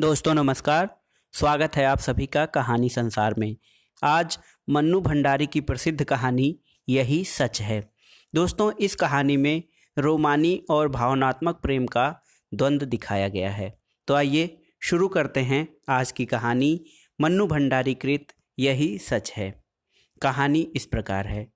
दोस्तों नमस्कार स्वागत है आप सभी का कहानी संसार में आज मन्नू भंडारी की प्रसिद्ध कहानी यही सच है दोस्तों इस कहानी में रोमानी और भावनात्मक प्रेम का द्वंद्व दिखाया गया है तो आइए शुरू करते हैं आज की कहानी मन्नू भंडारी कृत यही सच है कहानी इस प्रकार है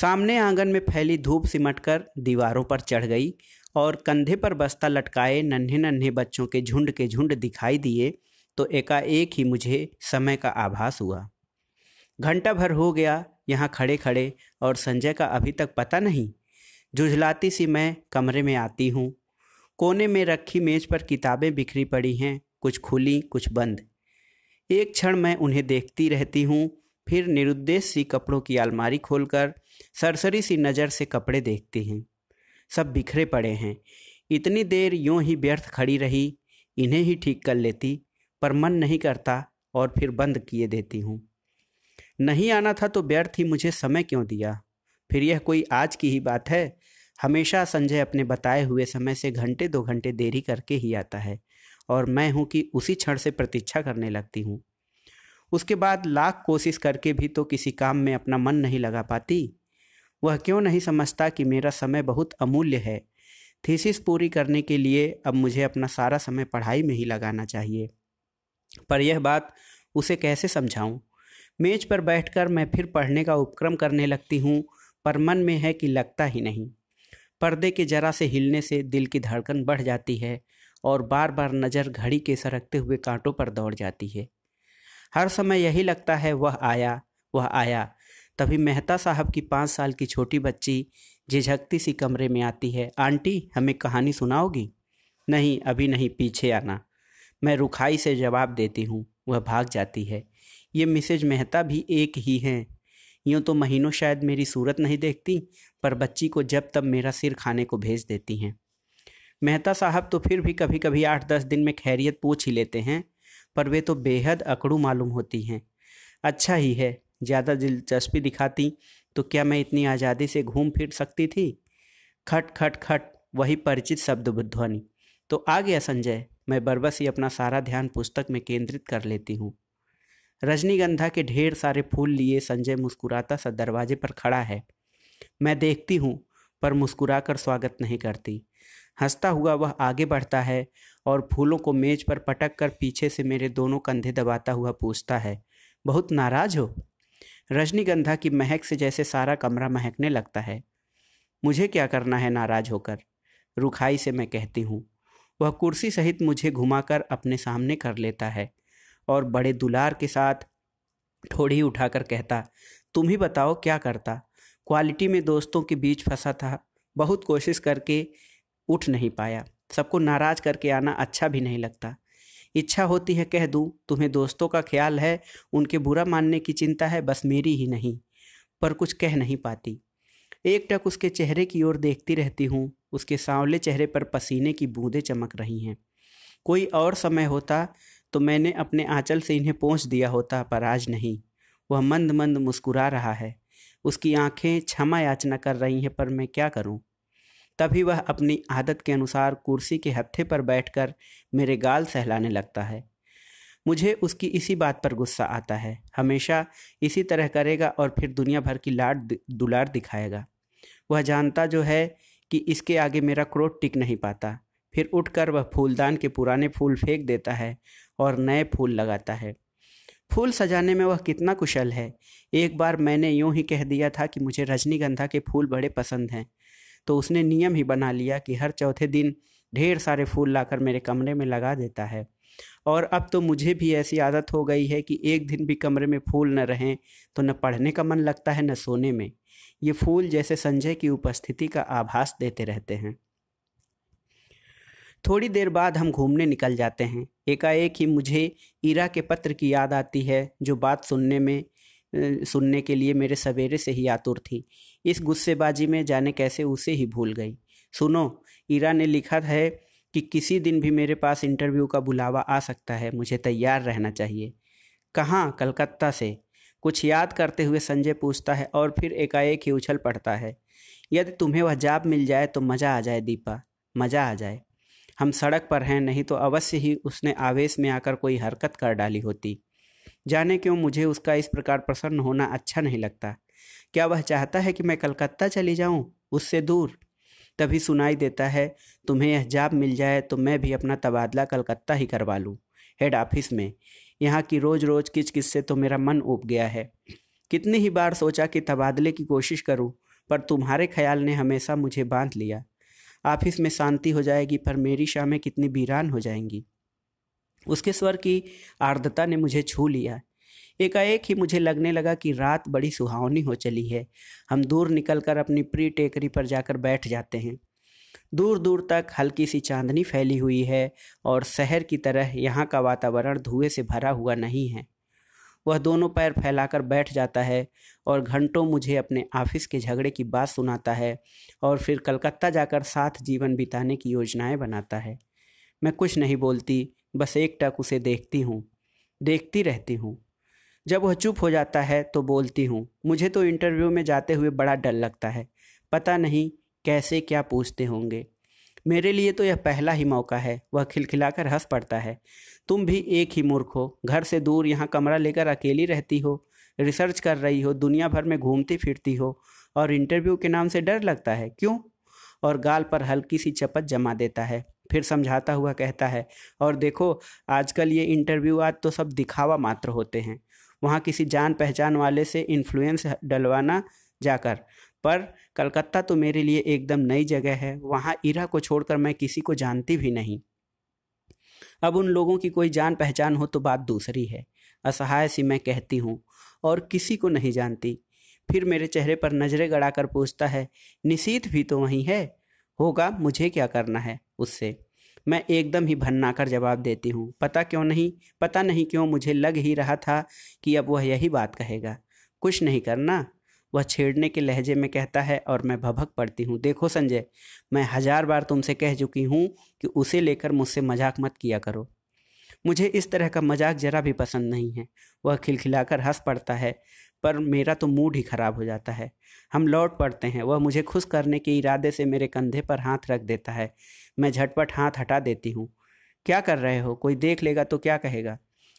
सामने आंगन में फैली धूप सिमटकर दीवारों पर चढ़ गई और कंधे पर बस्ता लटकाए नन्हे नन्हे बच्चों के झुंड के झुंड दिखाई दिए तो एकाएक ही मुझे समय का आभास हुआ घंटा भर हो गया यहाँ खड़े खड़े और संजय का अभी तक पता नहीं झुझलाती सी मैं कमरे में आती हूँ कोने में रखी मेज पर किताबें बिखरी पड़ी हैं कुछ खुली कुछ बंद एक क्षण मैं उन्हें देखती रहती हूँ फिर निरुद्देश सी कपड़ों की अलमारी खोलकर सरसरी सी नज़र से कपड़े देखती हैं सब बिखरे पड़े हैं इतनी देर यूं ही व्यर्थ खड़ी रही इन्हें ही ठीक कर लेती पर मन नहीं करता और फिर बंद किए देती हूँ नहीं आना था तो व्यर्थ ही मुझे समय क्यों दिया फिर यह कोई आज की ही बात है हमेशा संजय अपने बताए हुए समय से घंटे दो घंटे देरी करके ही आता है और मैं हूँ कि उसी क्षण से प्रतीक्षा करने लगती हूँ उसके बाद लाख कोशिश करके भी तो किसी काम में अपना मन नहीं लगा पाती वह क्यों नहीं समझता कि मेरा समय बहुत अमूल्य है थीसिस पूरी करने के लिए अब मुझे अपना सारा समय पढ़ाई में ही लगाना चाहिए पर यह बात उसे कैसे समझाऊं? मेज पर बैठकर मैं फिर पढ़ने का उपक्रम करने लगती हूँ पर मन में है कि लगता ही नहीं पर्दे के जरा से हिलने से दिल की धड़कन बढ़ जाती है और बार बार नज़र घड़ी के सरकते हुए कांटों पर दौड़ जाती है हर समय यही लगता है वह आया वह आया तभी मेहता साहब की पाँच साल की छोटी बच्ची झिझकती सी कमरे में आती है आंटी हमें कहानी सुनाओगी नहीं अभी नहीं पीछे आना मैं रुखाई से जवाब देती हूँ वह भाग जाती है ये मिसेज मेहता भी एक ही हैं यूँ तो महीनों शायद मेरी सूरत नहीं देखती पर बच्ची को जब तब मेरा सिर खाने को भेज देती हैं मेहता साहब तो फिर भी कभी कभी आठ दस दिन में खैरियत पूछ ही लेते हैं पर वे तो बेहद अकड़ू मालूम होती हैं अच्छा ही है ज़्यादा दिलचस्पी दिखाती तो क्या मैं इतनी आज़ादी से घूम फिर सकती थी खट खट खट वही परिचित शब्द ध्वनि तो आ गया संजय मैं बरबस ही अपना सारा ध्यान पुस्तक में केंद्रित कर लेती हूँ रजनीगंधा के ढेर सारे फूल लिए संजय मुस्कुराता सा दरवाजे पर खड़ा है मैं देखती हूँ पर मुस्कुराकर स्वागत नहीं करती हंसता हुआ वह आगे बढ़ता है और फूलों को मेज पर पटक कर पीछे से मेरे दोनों कंधे दबाता हुआ पूछता है बहुत नाराज हो रजनीगंधा की महक से जैसे सारा कमरा महकने लगता है मुझे क्या करना है नाराज होकर रुखाई से मैं कहती हूँ वह कुर्सी सहित मुझे घुमाकर अपने सामने कर लेता है और बड़े दुलार के साथ ठोड़ी उठाकर कहता तुम ही बताओ क्या करता क्वालिटी में दोस्तों के बीच फंसा था बहुत कोशिश करके उठ नहीं पाया सबको नाराज करके आना अच्छा भी नहीं लगता इच्छा होती है कह दूँ तुम्हें दोस्तों का ख्याल है उनके बुरा मानने की चिंता है बस मेरी ही नहीं पर कुछ कह नहीं पाती एक टक उसके चेहरे की ओर देखती रहती हूँ उसके सांवले चेहरे पर पसीने की बूंदें चमक रही हैं कोई और समय होता तो मैंने अपने आंचल से इन्हें पहुँच दिया होता पर आज नहीं वह मंद मंद मुस्कुरा रहा है उसकी आंखें क्षमा याचना कर रही हैं पर मैं क्या करूं तभी वह अपनी आदत के अनुसार कुर्सी के हत्थे पर बैठकर मेरे गाल सहलाने लगता है मुझे उसकी इसी बात पर गुस्सा आता है हमेशा इसी तरह करेगा और फिर दुनिया भर की लाड दुलार दिखाएगा वह जानता जो है कि इसके आगे मेरा क्रोध टिक नहीं पाता फिर उठकर वह फूलदान के पुराने फूल फेंक देता है और नए फूल लगाता है फूल सजाने में वह कितना कुशल है एक बार मैंने यूं ही कह दिया था कि मुझे रजनीगंधा के फूल बड़े पसंद हैं तो उसने नियम ही बना लिया कि हर चौथे दिन ढेर सारे फूल लाकर मेरे कमरे में लगा देता है और अब तो मुझे भी ऐसी आदत हो गई है कि एक दिन भी कमरे में फूल न रहें तो न पढ़ने का मन लगता है न सोने में ये फूल जैसे संजय की उपस्थिति का आभास देते रहते हैं थोड़ी देर बाद हम घूमने निकल जाते हैं एकाएक ही मुझे ईरा के पत्र की याद आती है जो बात सुनने में सुनने के लिए मेरे सवेरे से ही आतुर थी इस गुस्सेबाजी में जाने कैसे उसे ही भूल गई सुनो ईरा ने लिखा है कि किसी दिन भी मेरे पास इंटरव्यू का बुलावा आ सकता है मुझे तैयार रहना चाहिए कहाँ कलकत्ता से कुछ याद करते हुए संजय पूछता है और फिर एकाएक ही उछल पड़ता है यदि तुम्हें वह जाब मिल जाए तो मज़ा आ जाए दीपा मज़ा आ जाए हम सड़क पर हैं नहीं तो अवश्य ही उसने आवेश में आकर कोई हरकत कर डाली होती जाने क्यों मुझे उसका इस प्रकार प्रसन्न होना अच्छा नहीं लगता क्या वह चाहता है कि मैं कलकत्ता चली जाऊं उससे दूर तभी सुनाई देता है तुम्हें यह जाब मिल जाए तो मैं भी अपना तबादला कलकत्ता ही करवा लूँ हेड ऑफिस में यहाँ की रोज़ रोज़ किच किस से तो मेरा मन उब गया है कितनी ही बार सोचा कि तबादले की कोशिश करूँ पर तुम्हारे ख्याल ने हमेशा मुझे बांध लिया ऑफिस में शांति हो जाएगी पर मेरी शामें कितनी वीरान हो जाएंगी उसके स्वर की आर्द्रता ने मुझे छू लिया एकाएक ही मुझे लगने लगा कि रात बड़ी सुहावनी हो चली है हम दूर निकलकर अपनी प्री टेकरी पर जाकर बैठ जाते हैं दूर दूर तक हल्की सी चांदनी फैली हुई है और शहर की तरह यहाँ का वातावरण धुएं से भरा हुआ नहीं है वह दोनों पैर फैलाकर बैठ जाता है और घंटों मुझे अपने ऑफिस के झगड़े की बात सुनाता है और फिर कलकत्ता जाकर साथ जीवन बिताने की योजनाएं बनाता है मैं कुछ नहीं बोलती बस एक टक उसे देखती हूँ देखती रहती हूँ जब वह चुप हो जाता है तो बोलती हूँ मुझे तो इंटरव्यू में जाते हुए बड़ा डर लगता है पता नहीं कैसे क्या पूछते होंगे मेरे लिए तो यह पहला ही मौका है वह खिलखिलाकर हंस पड़ता है तुम भी एक ही मूर्ख हो घर से दूर यहाँ कमरा लेकर अकेली रहती हो रिसर्च कर रही हो दुनिया भर में घूमती फिरती हो और इंटरव्यू के नाम से डर लगता है क्यों और गाल पर हल्की सी चपत जमा देता है फिर समझाता हुआ कहता है और देखो आजकल ये इंटरव्यू आज तो सब दिखावा मात्र होते हैं वहाँ किसी जान पहचान वाले से इन्फ्लुएंस डलवाना जाकर पर कलकत्ता तो मेरे लिए एकदम नई जगह है वहाँ इरा को छोड़कर मैं किसी को जानती भी नहीं अब उन लोगों की कोई जान पहचान हो तो बात दूसरी है असहाय सी मैं कहती हूँ और किसी को नहीं जानती फिर मेरे चेहरे पर नज़रें गड़ाकर पूछता है निशीत भी तो वहीं है होगा मुझे क्या करना है उससे मैं एकदम ही भन्ना कर जवाब देती हूँ पता क्यों नहीं पता नहीं क्यों मुझे लग ही रहा था कि अब वह यही बात कहेगा कुछ नहीं करना वह छेड़ने के लहजे में कहता है और मैं भभक पड़ती हूँ देखो संजय मैं हज़ार बार तुमसे कह चुकी हूँ कि उसे लेकर मुझसे मजाक मत किया करो मुझे इस तरह का मजाक जरा भी पसंद नहीं है वह खिलखिलाकर हंस पड़ता है पर मेरा तो मूड ही ख़राब हो जाता है हम लौट पड़ते हैं वह मुझे खुश करने के इरादे से मेरे कंधे पर हाथ रख देता है मैं झटपट हाथ हटा देती हूँ क्या कर रहे हो कोई देख लेगा तो क्या कहेगा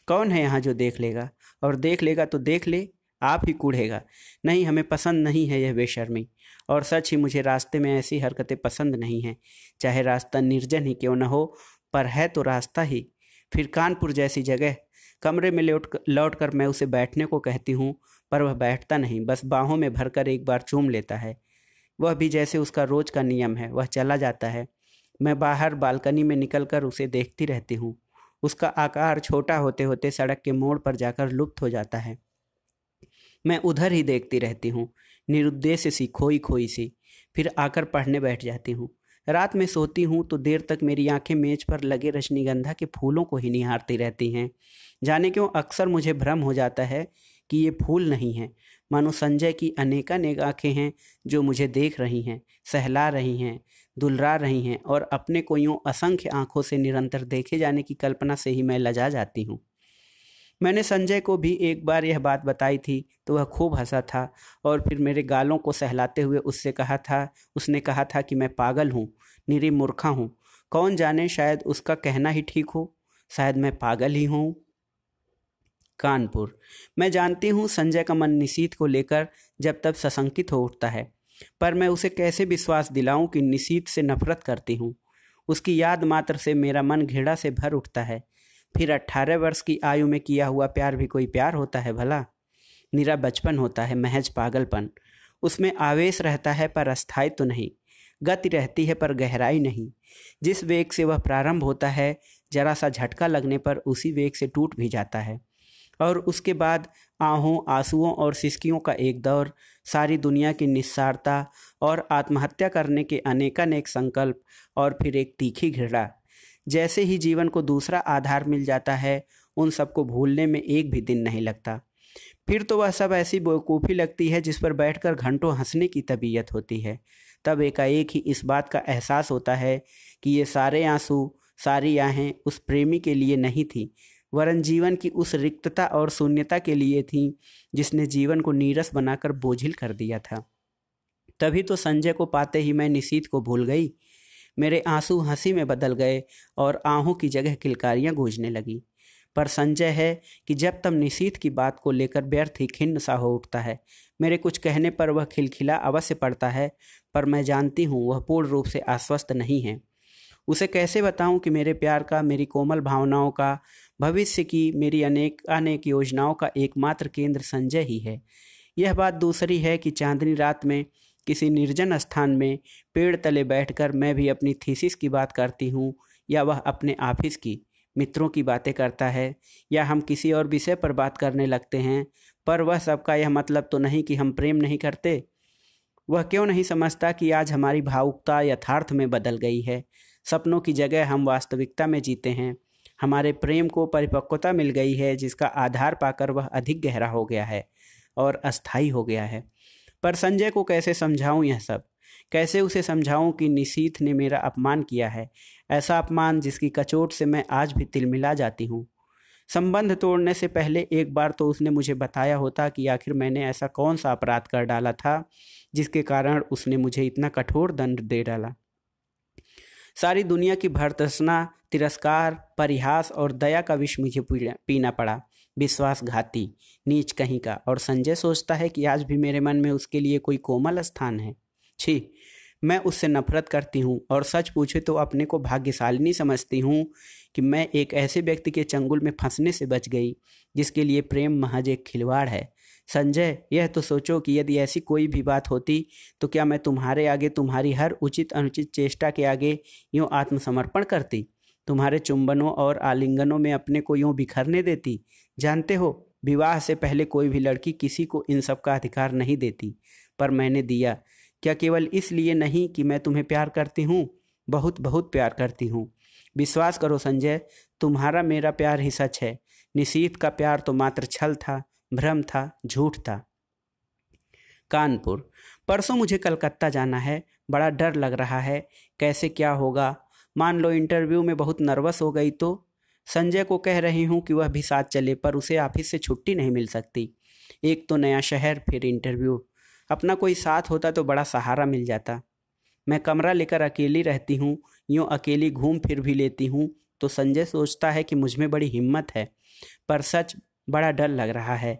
कौन है यहाँ जो देख लेगा और देख लेगा तो देख ले आप ही कूड़ेगा नहीं हमें पसंद नहीं है यह बेशर्मी और सच ही मुझे रास्ते में ऐसी हरकतें पसंद नहीं हैं चाहे रास्ता निर्जन ही क्यों न हो पर है तो रास्ता ही फिर कानपुर जैसी जगह कमरे में लौट लौट कर मैं उसे बैठने को कहती हूँ पर वह बैठता नहीं बस बाहों में भरकर एक बार चूम लेता है वह भी जैसे उसका रोज का नियम है वह चला जाता है मैं बाहर बालकनी में निकलकर उसे देखती रहती हूँ उसका आकार छोटा होते होते सड़क के मोड़ पर जाकर लुप्त हो जाता है मैं उधर ही देखती रहती हूँ निरुद्देश्य सी खोई खोई सी फिर आकर पढ़ने बैठ जाती हूँ रात में सोती हूँ तो देर तक मेरी आंखें मेज पर लगे रजनीगंधा के फूलों को ही निहारती रहती हैं जाने क्यों अक्सर मुझे भ्रम हो जाता है कि ये फूल नहीं है मानो संजय की अनेका नेक आँखें हैं जो मुझे देख रही हैं सहला रही हैं दुलरा रही हैं और अपने को यूँ असंख्य आँखों से निरंतर देखे जाने की कल्पना से ही मैं लजा जाती हूँ मैंने संजय को भी एक बार यह बात बताई थी तो वह खूब हंसा था और फिर मेरे गालों को सहलाते हुए उससे कहा था उसने कहा था कि मैं पागल हूँ निरी मूर्खा हूँ कौन जाने शायद उसका कहना ही ठीक हो शायद मैं पागल ही हूँ कानपुर मैं जानती हूँ संजय का मन निशीत को लेकर जब तब सशंकित हो उठता है पर मैं उसे कैसे विश्वास दिलाऊं कि निशीत से नफरत करती हूँ उसकी याद मात्र से मेरा मन घृणा से भर उठता है फिर अट्ठारह वर्ष की आयु में किया हुआ प्यार भी कोई प्यार होता है भला निरा बचपन होता है महज पागलपन उसमें आवेश रहता है पर अस्थायी तो नहीं गति रहती है पर गहराई नहीं जिस वेग से वह प्रारंभ होता है जरा सा झटका लगने पर उसी वेग से टूट भी जाता है और उसके बाद आहों आंसुओं और सिसकियों का एक दौर सारी दुनिया की निस्सारता और आत्महत्या करने के अनेकानेक संकल्प और फिर एक तीखी घृणा जैसे ही जीवन को दूसरा आधार मिल जाता है उन सबको भूलने में एक भी दिन नहीं लगता फिर तो वह सब ऐसी बेवकूफ़ी लगती है जिस पर बैठकर घंटों हंसने की तबीयत होती है तब एकाएक ही इस बात का एहसास होता है कि ये सारे आंसू सारी आहें उस प्रेमी के लिए नहीं थी वरन जीवन की उस रिक्तता और शून्यता के लिए थीं जिसने जीवन को नीरस बनाकर बोझिल कर दिया था तभी तो संजय को पाते ही मैं निशीत को भूल गई मेरे आंसू हंसी में बदल गए और आहों की जगह किलकारियाँ गूंजने लगीं पर संजय है कि जब तब निशीत की बात को लेकर व्यर्थ ही खिन्न सा हो उठता है मेरे कुछ कहने पर वह खिलखिला अवश्य पड़ता है पर मैं जानती हूँ वह पूर्ण रूप से आश्वस्त नहीं है उसे कैसे बताऊँ कि मेरे प्यार का मेरी कोमल भावनाओं का भविष्य की मेरी अनेक अनेक योजनाओं का एकमात्र केंद्र संजय ही है यह बात दूसरी है कि चांदनी रात में किसी निर्जन स्थान में पेड़ तले बैठकर मैं भी अपनी थीसिस की बात करती हूँ या वह अपने ऑफिस की मित्रों की बातें करता है या हम किसी और विषय पर बात करने लगते हैं पर वह सबका यह मतलब तो नहीं कि हम प्रेम नहीं करते वह क्यों नहीं समझता कि आज हमारी भावुकता यथार्थ में बदल गई है सपनों की जगह हम वास्तविकता में जीते हैं हमारे प्रेम को परिपक्वता मिल गई है जिसका आधार पाकर वह अधिक गहरा हो गया है और अस्थाई हो गया है पर संजय को कैसे समझाऊं यह सब कैसे उसे समझाऊं कि निशीथ ने मेरा अपमान किया है ऐसा अपमान जिसकी कचोट से मैं आज भी तिलमिला जाती हूँ संबंध तोड़ने से पहले एक बार तो उसने मुझे बताया होता कि आखिर मैंने ऐसा कौन सा अपराध कर डाला था जिसके कारण उसने मुझे इतना कठोर दंड दे डाला सारी दुनिया की भर्तसना तिरस्कार परिहास और दया का विष मुझे पीना पड़ा विश्वासघाती नीच कहीं का और संजय सोचता है कि आज भी मेरे मन में उसके लिए कोई कोमल स्थान है छी मैं उससे नफरत करती हूँ और सच पूछे तो अपने को भाग्यशालिनी समझती हूँ कि मैं एक ऐसे व्यक्ति के चंगुल में फंसने से बच गई जिसके लिए प्रेम महज एक खिलवाड़ है संजय यह तो सोचो कि यदि ऐसी कोई भी बात होती तो क्या मैं तुम्हारे आगे तुम्हारी हर उचित अनुचित चेष्टा के आगे यूँ आत्मसमर्पण करती तुम्हारे चुंबनों और आलिंगनों में अपने को यूँ बिखरने देती जानते हो विवाह से पहले कोई भी लड़की किसी को इन सब का अधिकार नहीं देती पर मैंने दिया क्या केवल इसलिए नहीं कि मैं तुम्हें प्यार करती हूँ बहुत बहुत प्यार करती हूँ विश्वास करो संजय तुम्हारा मेरा प्यार ही सच है निशीत का प्यार तो मात्र छल था भ्रम था झूठ था कानपुर परसों मुझे कलकत्ता जाना है बड़ा डर लग रहा है कैसे क्या होगा मान लो इंटरव्यू में बहुत नर्वस हो गई तो संजय को कह रही हूँ कि वह भी साथ चले पर उसे ऑफिस से छुट्टी नहीं मिल सकती एक तो नया शहर फिर इंटरव्यू अपना कोई साथ होता तो बड़ा सहारा मिल जाता मैं कमरा लेकर अकेली रहती हूँ यूँ अकेली घूम फिर भी लेती हूँ तो संजय सोचता है कि मुझ में बड़ी हिम्मत है पर सच बड़ा डर लग रहा है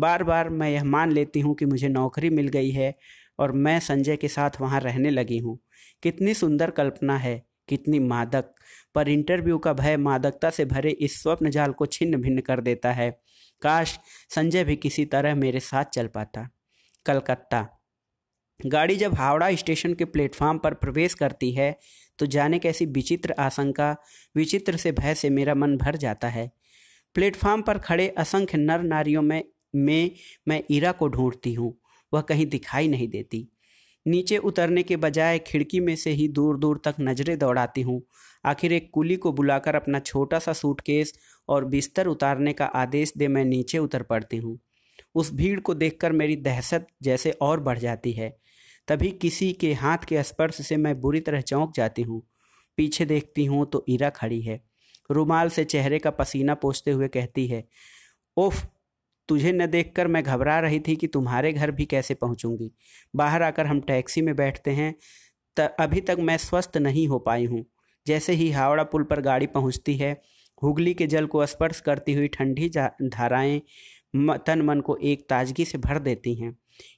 बार बार मैं यह मान लेती हूँ कि मुझे नौकरी मिल गई है और मैं संजय के साथ वहाँ रहने लगी हूँ कितनी सुंदर कल्पना है कितनी मादक पर इंटरव्यू का भय मादकता से भरे इस स्वप्न जाल को छिन्न भिन्न कर देता है काश संजय भी किसी तरह मेरे साथ चल पाता कलकत्ता गाड़ी जब हावड़ा स्टेशन के प्लेटफॉर्म पर प्रवेश करती है तो जाने कैसी विचित्र आशंका विचित्र से भय से मेरा मन भर जाता है प्लेटफार्म पर खड़े असंख्य नर नारियों में में मैं ईरा को ढूंढती हूँ वह कहीं दिखाई नहीं देती नीचे उतरने के बजाय खिड़की में से ही दूर दूर तक नज़रें दौड़ाती हूँ आखिर एक कुली को बुलाकर अपना छोटा सा सूटकेस और बिस्तर उतारने का आदेश दे मैं नीचे उतर पड़ती हूँ उस भीड़ को देखकर मेरी दहशत जैसे और बढ़ जाती है तभी किसी के हाथ के स्पर्श से मैं बुरी तरह चौंक जाती हूँ पीछे देखती हूँ तो ईरा खड़ी है रुमाल से चेहरे का पसीना पोछते हुए कहती है ओफ तुझे न देखकर मैं घबरा रही थी कि तुम्हारे घर भी कैसे पहुंचूंगी बाहर आकर हम टैक्सी में बैठते हैं त अभी तक मैं स्वस्थ नहीं हो पाई हूँ जैसे ही हावड़ा पुल पर गाड़ी पहुँचती है हुगली के जल को स्पर्श करती हुई ठंडी धाराएं तन मन को एक ताजगी से भर देती हैं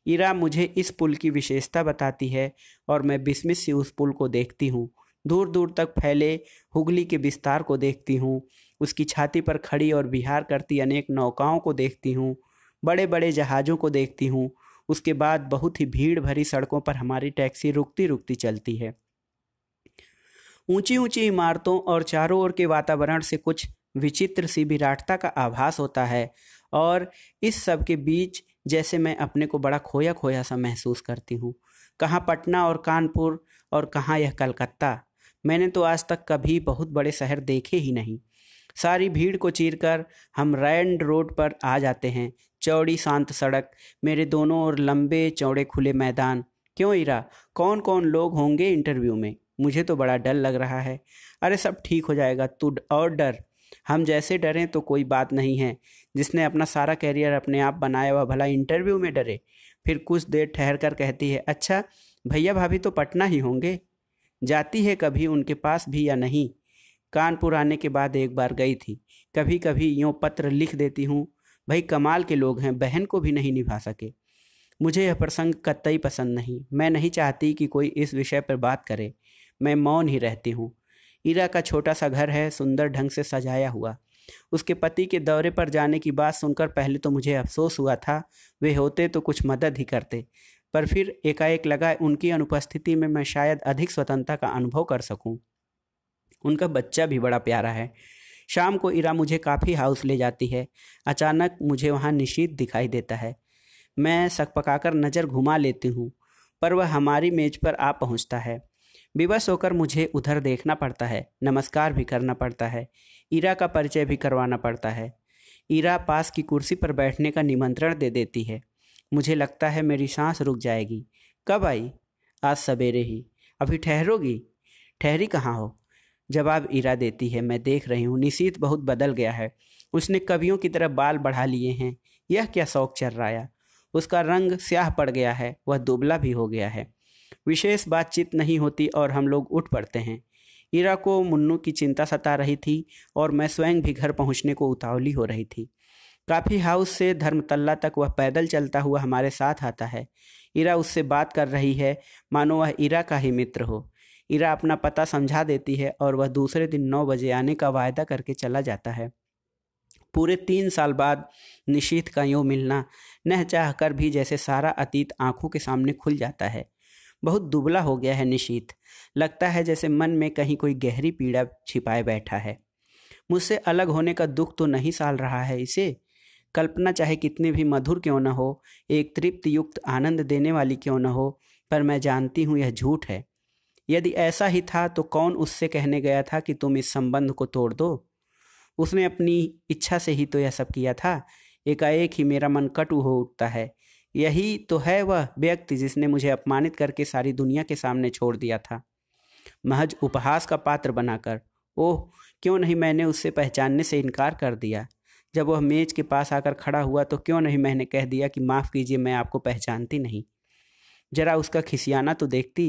ईरा मुझे इस पुल की विशेषता बताती है और मैं बिस्मिस से उस पुल को देखती हूँ दूर दूर तक फैले हुगली के विस्तार को देखती हूँ उसकी छाती पर खड़ी और बिहार करती अनेक नौकाओं को देखती हूँ बड़े बड़े जहाज़ों को देखती हूँ उसके बाद बहुत ही भीड़ भरी सड़कों पर हमारी टैक्सी रुकती रुकती चलती है ऊंची ऊंची इमारतों और चारों ओर के वातावरण से कुछ विचित्र सी विराटता का आभास होता है और इस सब के बीच जैसे मैं अपने को बड़ा खोया खोया सा महसूस करती हूँ कहाँ पटना और कानपुर और कहाँ यह कलकत्ता मैंने तो आज तक कभी बहुत बड़े शहर देखे ही नहीं सारी भीड़ को चीर कर हम रैंड रोड पर आ जाते हैं चौड़ी शांत सड़क मेरे दोनों ओर लंबे चौड़े खुले मैदान क्यों इरा कौन कौन लोग होंगे इंटरव्यू में मुझे तो बड़ा डर लग रहा है अरे सब ठीक हो जाएगा तू और डर हम जैसे डरें तो कोई बात नहीं है जिसने अपना सारा कैरियर अपने आप बनाया हुआ भला इंटरव्यू में डरे फिर कुछ देर ठहर कर कहती है अच्छा भैया भाभी तो पटना ही होंगे जाती है कभी उनके पास भी या नहीं कानपुर आने के बाद एक बार गई थी कभी कभी यूँ पत्र लिख देती हूँ भाई कमाल के लोग हैं बहन को भी नहीं निभा सके मुझे यह प्रसंग कतई पसंद नहीं मैं नहीं चाहती कि कोई इस विषय पर बात करे मैं मौन ही रहती हूँ ईरा का छोटा सा घर है सुंदर ढंग से सजाया हुआ उसके पति के दौरे पर जाने की बात सुनकर पहले तो मुझे अफसोस हुआ था वे होते तो कुछ मदद ही करते पर फिर एकाएक लगा उनकी अनुपस्थिति में मैं शायद अधिक स्वतंत्रता का अनुभव कर सकूं उनका बच्चा भी बड़ा प्यारा है शाम को इरा मुझे काफ़ी हाउस ले जाती है अचानक मुझे वहाँ निशीत दिखाई देता है मैं सकपकाकर नज़र घुमा लेती हूँ पर वह हमारी मेज पर आ पहुँचता है विवश होकर मुझे उधर देखना पड़ता है नमस्कार भी करना पड़ता है ईरा का परिचय भी करवाना पड़ता है ईरा पास की कुर्सी पर बैठने का निमंत्रण दे देती है मुझे लगता है मेरी सांस रुक जाएगी कब आई आज सवेरे ही अभी ठहरोगी ठहरी कहाँ हो जवाब इरा देती है मैं देख रही हूँ निशीत बहुत बदल गया है उसने कवियों की तरह बाल बढ़ा लिए हैं यह क्या शौक चल रहा है उसका रंग स्याह पड़ गया है वह दुबला भी हो गया है विशेष बातचीत नहीं होती और हम लोग उठ पड़ते हैं ईरा को मुन्नू की चिंता सता रही थी और मैं स्वयं भी घर पहुंचने को उतावली हो रही थी काफ़ी हाउस से धर्मतल्ला तक वह पैदल चलता हुआ हमारे साथ आता है इरा उससे बात कर रही है मानो वह इरा का ही मित्र हो इरा अपना पता समझा देती है और वह दूसरे दिन नौ बजे आने का वायदा करके चला जाता है पूरे तीन साल बाद निशीत का यूँ मिलना नह चाह कर भी जैसे सारा अतीत आंखों के सामने खुल जाता है बहुत दुबला हो गया है निशीत लगता है जैसे मन में कहीं कोई गहरी पीड़ा छिपाए बैठा है मुझसे अलग होने का दुख तो नहीं साल रहा है इसे कल्पना चाहे कितनी भी मधुर क्यों न हो एक तृप्त युक्त आनंद देने वाली क्यों न हो पर मैं जानती हूँ यह झूठ है यदि ऐसा ही था तो कौन उससे कहने गया था कि तुम इस संबंध को तोड़ दो उसने अपनी इच्छा से ही तो यह सब किया था एकाएक ही मेरा मन कटु हो उठता है यही तो है वह व्यक्ति जिसने मुझे अपमानित करके सारी दुनिया के सामने छोड़ दिया था महज उपहास का पात्र बनाकर ओह क्यों नहीं मैंने उससे पहचानने से इनकार कर दिया जब वह मेज के पास आकर खड़ा हुआ तो क्यों नहीं मैंने कह दिया कि माफ़ कीजिए मैं आपको पहचानती नहीं जरा उसका खिसियाना तो देखती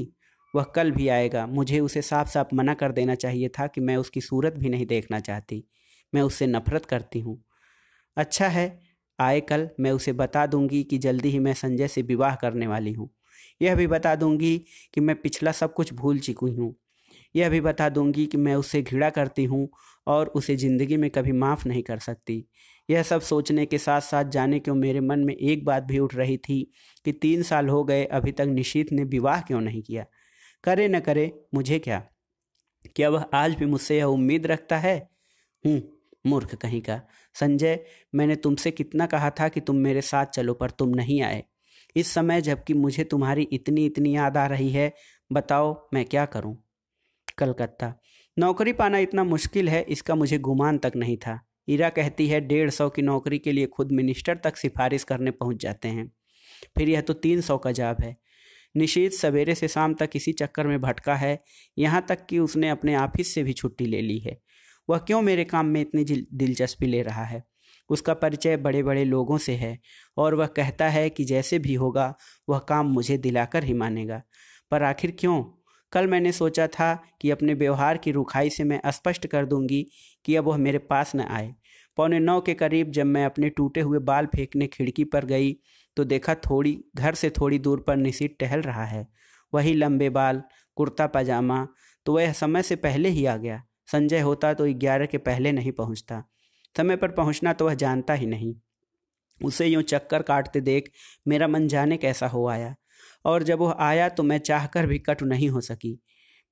वह कल भी आएगा मुझे उसे साफ साफ मना कर देना चाहिए था कि मैं उसकी सूरत भी नहीं देखना चाहती मैं उससे नफरत करती हूँ अच्छा है आए कल मैं उसे बता दूंगी कि जल्दी ही मैं संजय से विवाह करने वाली हूँ यह भी बता दूंगी कि मैं पिछला सब कुछ भूल चुकी हूँ यह भी बता दूंगी कि मैं उससे घृणा करती हूँ और उसे ज़िंदगी में कभी माफ़ नहीं कर सकती यह सब सोचने के साथ साथ जाने क्यों मेरे मन में एक बात भी उठ रही थी कि तीन साल हो गए अभी तक निशीत ने विवाह क्यों नहीं किया करे न करे मुझे क्या क्या वह आज भी मुझसे यह उम्मीद रखता है हूँ मूर्ख कहीं का संजय मैंने तुमसे कितना कहा था कि तुम मेरे साथ चलो पर तुम नहीं आए इस समय जबकि मुझे तुम्हारी इतनी इतनी याद आ रही है बताओ मैं क्या करूं कलकत्ता नौकरी पाना इतना मुश्किल है इसका मुझे गुमान तक नहीं था ईरा कहती है डेढ़ सौ की नौकरी के लिए खुद मिनिस्टर तक सिफारिश करने पहुंच जाते हैं फिर यह तो तीन सौ का जाब है निशीत सवेरे से शाम तक इसी चक्कर में भटका है यहाँ तक कि उसने अपने ऑफिस से भी छुट्टी ले ली है वह क्यों मेरे काम में इतनी दिलचस्पी ले रहा है उसका परिचय बड़े बड़े लोगों से है और वह कहता है कि जैसे भी होगा वह काम मुझे दिलाकर ही मानेगा पर आखिर क्यों कल मैंने सोचा था कि अपने व्यवहार की रुखाई से मैं स्पष्ट कर दूंगी कि अब वह मेरे पास न आए पौने नौ के करीब जब मैं अपने टूटे हुए बाल फेंकने खिड़की पर गई तो देखा थोड़ी घर से थोड़ी दूर पर निशी टहल रहा है वही लंबे बाल कुर्ता पाजामा तो वह समय से पहले ही आ गया संजय होता तो ग्यारह के पहले नहीं पहुंचता समय पर पहुंचना तो वह जानता ही नहीं उसे यूँ चक्कर काटते देख मेरा मन जाने कैसा हो आया और जब वह आया तो मैं चाह भी कट नहीं हो सकी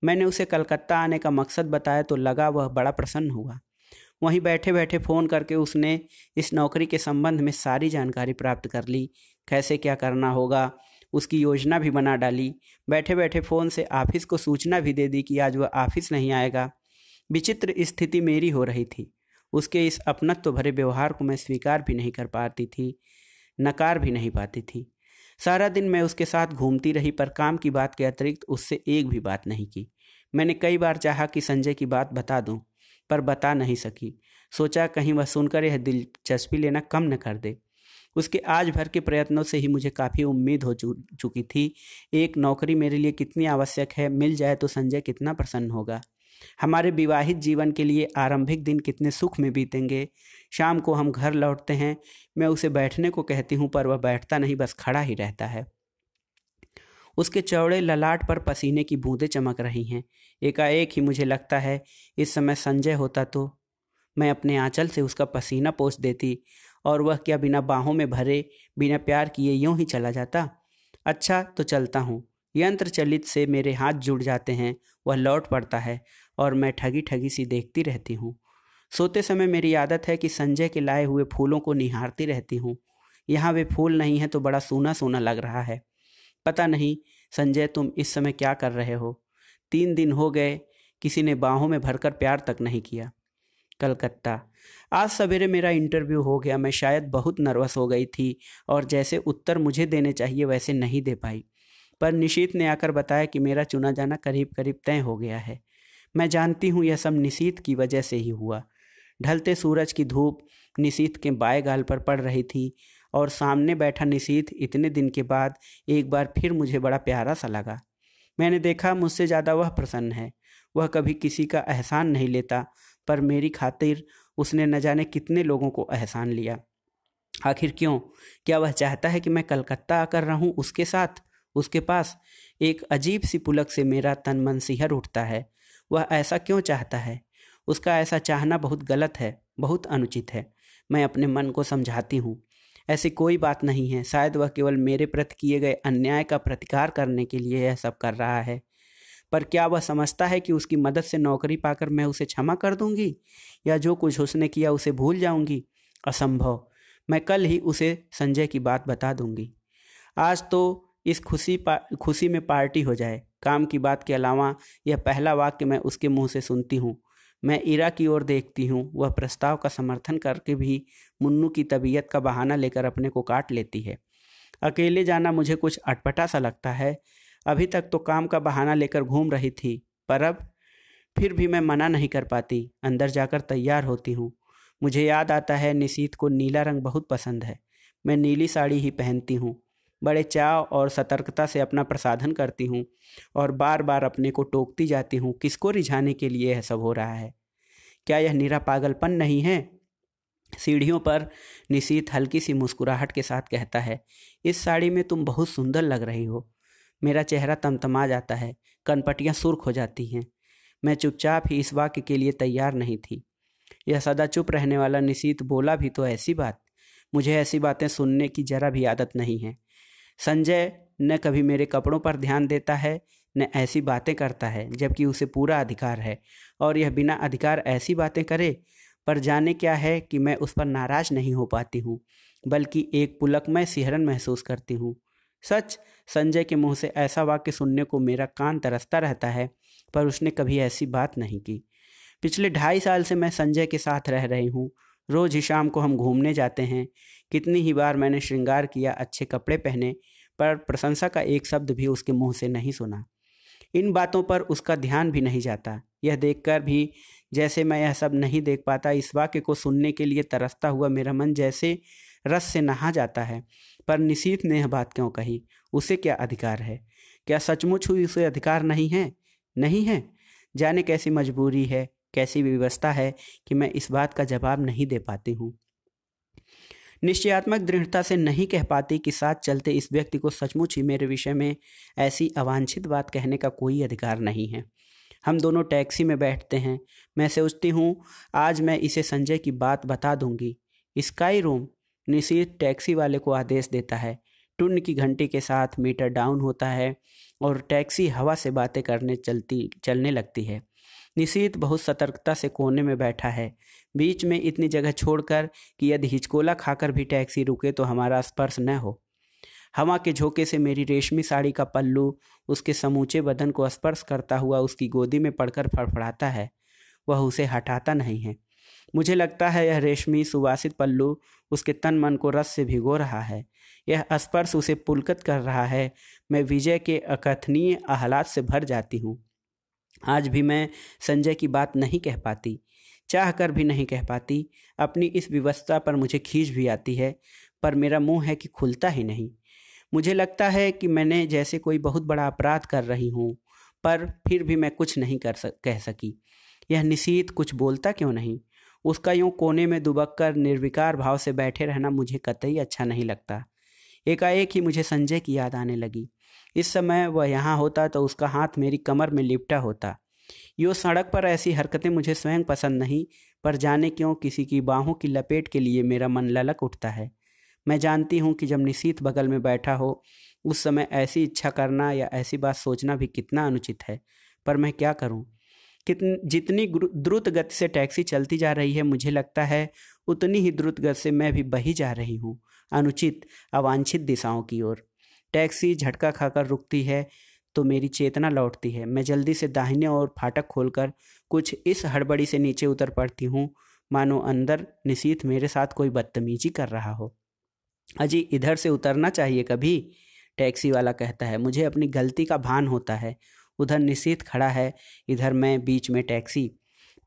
मैंने उसे कलकत्ता आने का मकसद बताया तो लगा वह बड़ा प्रसन्न हुआ वहीं बैठे बैठे फ़ोन करके उसने इस नौकरी के संबंध में सारी जानकारी प्राप्त कर ली कैसे क्या करना होगा उसकी योजना भी बना डाली बैठे बैठे फ़ोन से ऑफिस को सूचना भी दे दी कि आज वह ऑफिस नहीं आएगा विचित्र स्थिति मेरी हो रही थी उसके इस अपनत्व भरे व्यवहार को मैं स्वीकार भी नहीं कर पाती थी नकार भी नहीं पाती थी सारा दिन मैं उसके साथ घूमती रही पर काम की बात के अतिरिक्त उससे एक भी बात नहीं की मैंने कई बार चाहा कि संजय की बात बता दूं पर बता नहीं सकी सोचा कहीं वह सुनकर यह दिलचस्पी लेना कम न कर दे उसके आज भर के प्रयत्नों से ही मुझे काफ़ी उम्मीद हो चुकी थी एक नौकरी मेरे लिए कितनी आवश्यक है मिल जाए तो संजय कितना प्रसन्न होगा हमारे विवाहित जीवन के लिए आरंभिक दिन कितने सुख में बीतेंगे शाम को हम घर लौटते हैं मैं उसे बैठने को कहती हूँ पर वह बैठता नहीं बस खड़ा ही रहता है उसके चौड़े ललाट पर पसीने की बूंदें चमक रही हैं एकाएक ही मुझे लगता है इस समय संजय होता तो मैं अपने आंचल से उसका पसीना पोस देती और वह क्या बिना बाहों में भरे बिना प्यार किए यूं ही चला जाता अच्छा तो चलता हूँ यंत्र चलित से मेरे हाथ जुड़ जाते हैं वह लौट पड़ता है और मैं ठगी ठगी सी देखती रहती हूँ सोते समय मेरी आदत है कि संजय के लाए हुए फूलों को निहारती रहती हूँ यहाँ वे फूल नहीं हैं तो बड़ा सोना सोना लग रहा है पता नहीं संजय तुम इस समय क्या कर रहे हो तीन दिन हो गए किसी ने बाहों में भरकर प्यार तक नहीं किया कलकत्ता आज सवेरे मेरा इंटरव्यू हो गया मैं शायद बहुत नर्वस हो गई थी और जैसे उत्तर मुझे देने चाहिए वैसे नहीं दे पाई पर निशीत ने आकर बताया कि मेरा चुना जाना करीब करीब तय हो गया है मैं जानती हूँ यह सब निशीत की वजह से ही हुआ ढलते सूरज की धूप निशीत के बाएं गाल पर पड़ रही थी और सामने बैठा निशीत इतने दिन के बाद एक बार फिर मुझे बड़ा प्यारा सा लगा मैंने देखा मुझसे ज़्यादा वह प्रसन्न है वह कभी किसी का एहसान नहीं लेता पर मेरी खातिर उसने न जाने कितने लोगों को एहसान लिया आखिर क्यों क्या वह चाहता है कि मैं कलकत्ता आकर रहूं उसके साथ उसके पास एक अजीब सी पुलक से मेरा तन मन सिहर उठता है वह ऐसा क्यों चाहता है उसका ऐसा चाहना बहुत गलत है बहुत अनुचित है मैं अपने मन को समझाती हूँ ऐसी कोई बात नहीं है शायद वह केवल मेरे प्रति किए गए अन्याय का प्रतिकार करने के लिए यह सब कर रहा है पर क्या वह समझता है कि उसकी मदद से नौकरी पाकर मैं उसे क्षमा कर दूंगी या जो कुछ उसने किया उसे भूल जाऊंगी असंभव मैं कल ही उसे संजय की बात बता दूंगी आज तो इस खुशी पा खुशी में पार्टी हो जाए काम की बात के अलावा यह पहला वाक्य मैं उसके मुंह से सुनती हूँ मैं ईरा की ओर देखती हूँ वह प्रस्ताव का समर्थन करके भी मुन्नू की तबीयत का बहाना लेकर अपने को काट लेती है अकेले जाना मुझे कुछ अटपटा सा लगता है अभी तक तो काम का बहाना लेकर घूम रही थी पर अब फिर भी मैं मना नहीं कर पाती अंदर जाकर तैयार होती हूँ मुझे याद आता है निशीत को नीला रंग बहुत पसंद है मैं नीली साड़ी ही पहनती हूँ बड़े चाव और सतर्कता से अपना प्रसाधन करती हूँ और बार बार अपने को टोकती जाती हूँ किसको रिझाने के लिए यह सब हो रहा है क्या यह निरा पागलपन नहीं है सीढ़ियों पर निशीत हल्की सी मुस्कुराहट के साथ कहता है इस साड़ी में तुम बहुत सुंदर लग रही हो मेरा चेहरा तमतमा जाता है कनपटियाँ सुर्ख हो जाती हैं मैं चुपचाप ही इस वाक्य के लिए तैयार नहीं थी यह सदा चुप रहने वाला निशीत बोला भी तो ऐसी बात मुझे ऐसी बातें सुनने की जरा भी आदत नहीं है संजय न कभी मेरे कपड़ों पर ध्यान देता है न ऐसी बातें करता है जबकि उसे पूरा अधिकार है और यह बिना अधिकार ऐसी बातें करे पर जाने क्या है कि मैं उस पर नाराज नहीं हो पाती हूँ बल्कि एक पुलक में सिहरन महसूस करती हूँ सच संजय के मुंह से ऐसा वाक्य सुनने को मेरा कान तरसता रहता है पर उसने कभी ऐसी बात नहीं की पिछले ढाई साल से मैं संजय के साथ रह रही हूँ रोज़ ही शाम को हम घूमने जाते हैं कितनी ही बार मैंने श्रृंगार किया अच्छे कपड़े पहने पर प्रशंसा का एक शब्द भी उसके मुंह से नहीं सुना इन बातों पर उसका ध्यान भी नहीं जाता यह देखकर भी जैसे मैं यह सब नहीं देख पाता इस वाक्य को सुनने के लिए तरसता हुआ मेरा मन जैसे रस से नहा जाता है पर निशीत ने यह बात क्यों कही उसे क्या अधिकार है क्या सचमुच हुई उसे अधिकार नहीं है नहीं है जाने कैसी मजबूरी है कैसी व्यवस्था है कि मैं इस बात का जवाब नहीं दे पाती हूँ निश्चयात्मक दृढ़ता से नहीं कह पाती कि साथ चलते इस व्यक्ति को सचमुच ही मेरे विषय में ऐसी अवांछित बात कहने का कोई अधिकार नहीं है हम दोनों टैक्सी में बैठते हैं मैं सोचती हूँ आज मैं इसे संजय की बात बता दूंगी स्काई रूम निशीत टैक्सी वाले को आदेश देता है टुन की घंटी के साथ मीटर डाउन होता है और टैक्सी हवा से बातें करने चलती चलने लगती है निशीत बहुत सतर्कता से कोने में बैठा है बीच में इतनी जगह छोड़कर कि यदि हिचकोला खाकर भी टैक्सी रुके तो हमारा स्पर्श न हो हवा के झोंके से मेरी रेशमी साड़ी का पल्लू उसके समूचे बदन को स्पर्श करता हुआ उसकी गोदी में पड़कर फड़फड़ाता है वह उसे हटाता नहीं है मुझे लगता है यह रेशमी सुवासित पल्लू उसके तन मन को रस से भिगो रहा है यह स्पर्श उसे पुलकत कर रहा है मैं विजय के अकथनीय आहलात से भर जाती हूँ आज भी मैं संजय की बात नहीं कह पाती चाह कर भी नहीं कह पाती अपनी इस विवस्था पर मुझे खींच भी आती है पर मेरा मुंह है कि खुलता ही नहीं मुझे लगता है कि मैंने जैसे कोई बहुत बड़ा अपराध कर रही हूँ पर फिर भी मैं कुछ नहीं कर सक कह सकी यह निशीत कुछ बोलता क्यों नहीं उसका यूँ कोने में दुबक कर निर्विकार भाव से बैठे रहना मुझे कतई अच्छा नहीं लगता एकाएक ही मुझे संजय की याद आने लगी इस समय वह यहाँ होता तो उसका हाथ मेरी कमर में लिपटा होता यो सड़क पर ऐसी हरकतें मुझे स्वयं पसंद नहीं पर जाने क्यों किसी की बाहों की लपेट के लिए मेरा मन ललक उठता है मैं जानती हूँ कि जब निशीत बगल में बैठा हो उस समय ऐसी इच्छा करना या ऐसी बात सोचना भी कितना अनुचित है पर मैं क्या करूँ कितन जितनी द्रुत गति से टैक्सी चलती जा रही है मुझे लगता है उतनी ही द्रुत गति से मैं भी बही जा रही हूँ अनुचित अवांछित दिशाओं की ओर टैक्सी झटका खाकर रुकती है तो मेरी चेतना लौटती है मैं जल्दी से दाहिने और फाटक खोलकर कुछ इस हड़बड़ी से नीचे उतर पड़ती हूँ मानो अंदर निशीत मेरे साथ कोई बदतमीजी कर रहा हो अजी इधर से उतरना चाहिए कभी टैक्सी वाला कहता है मुझे अपनी गलती का भान होता है उधर निशीत खड़ा है इधर मैं बीच में टैक्सी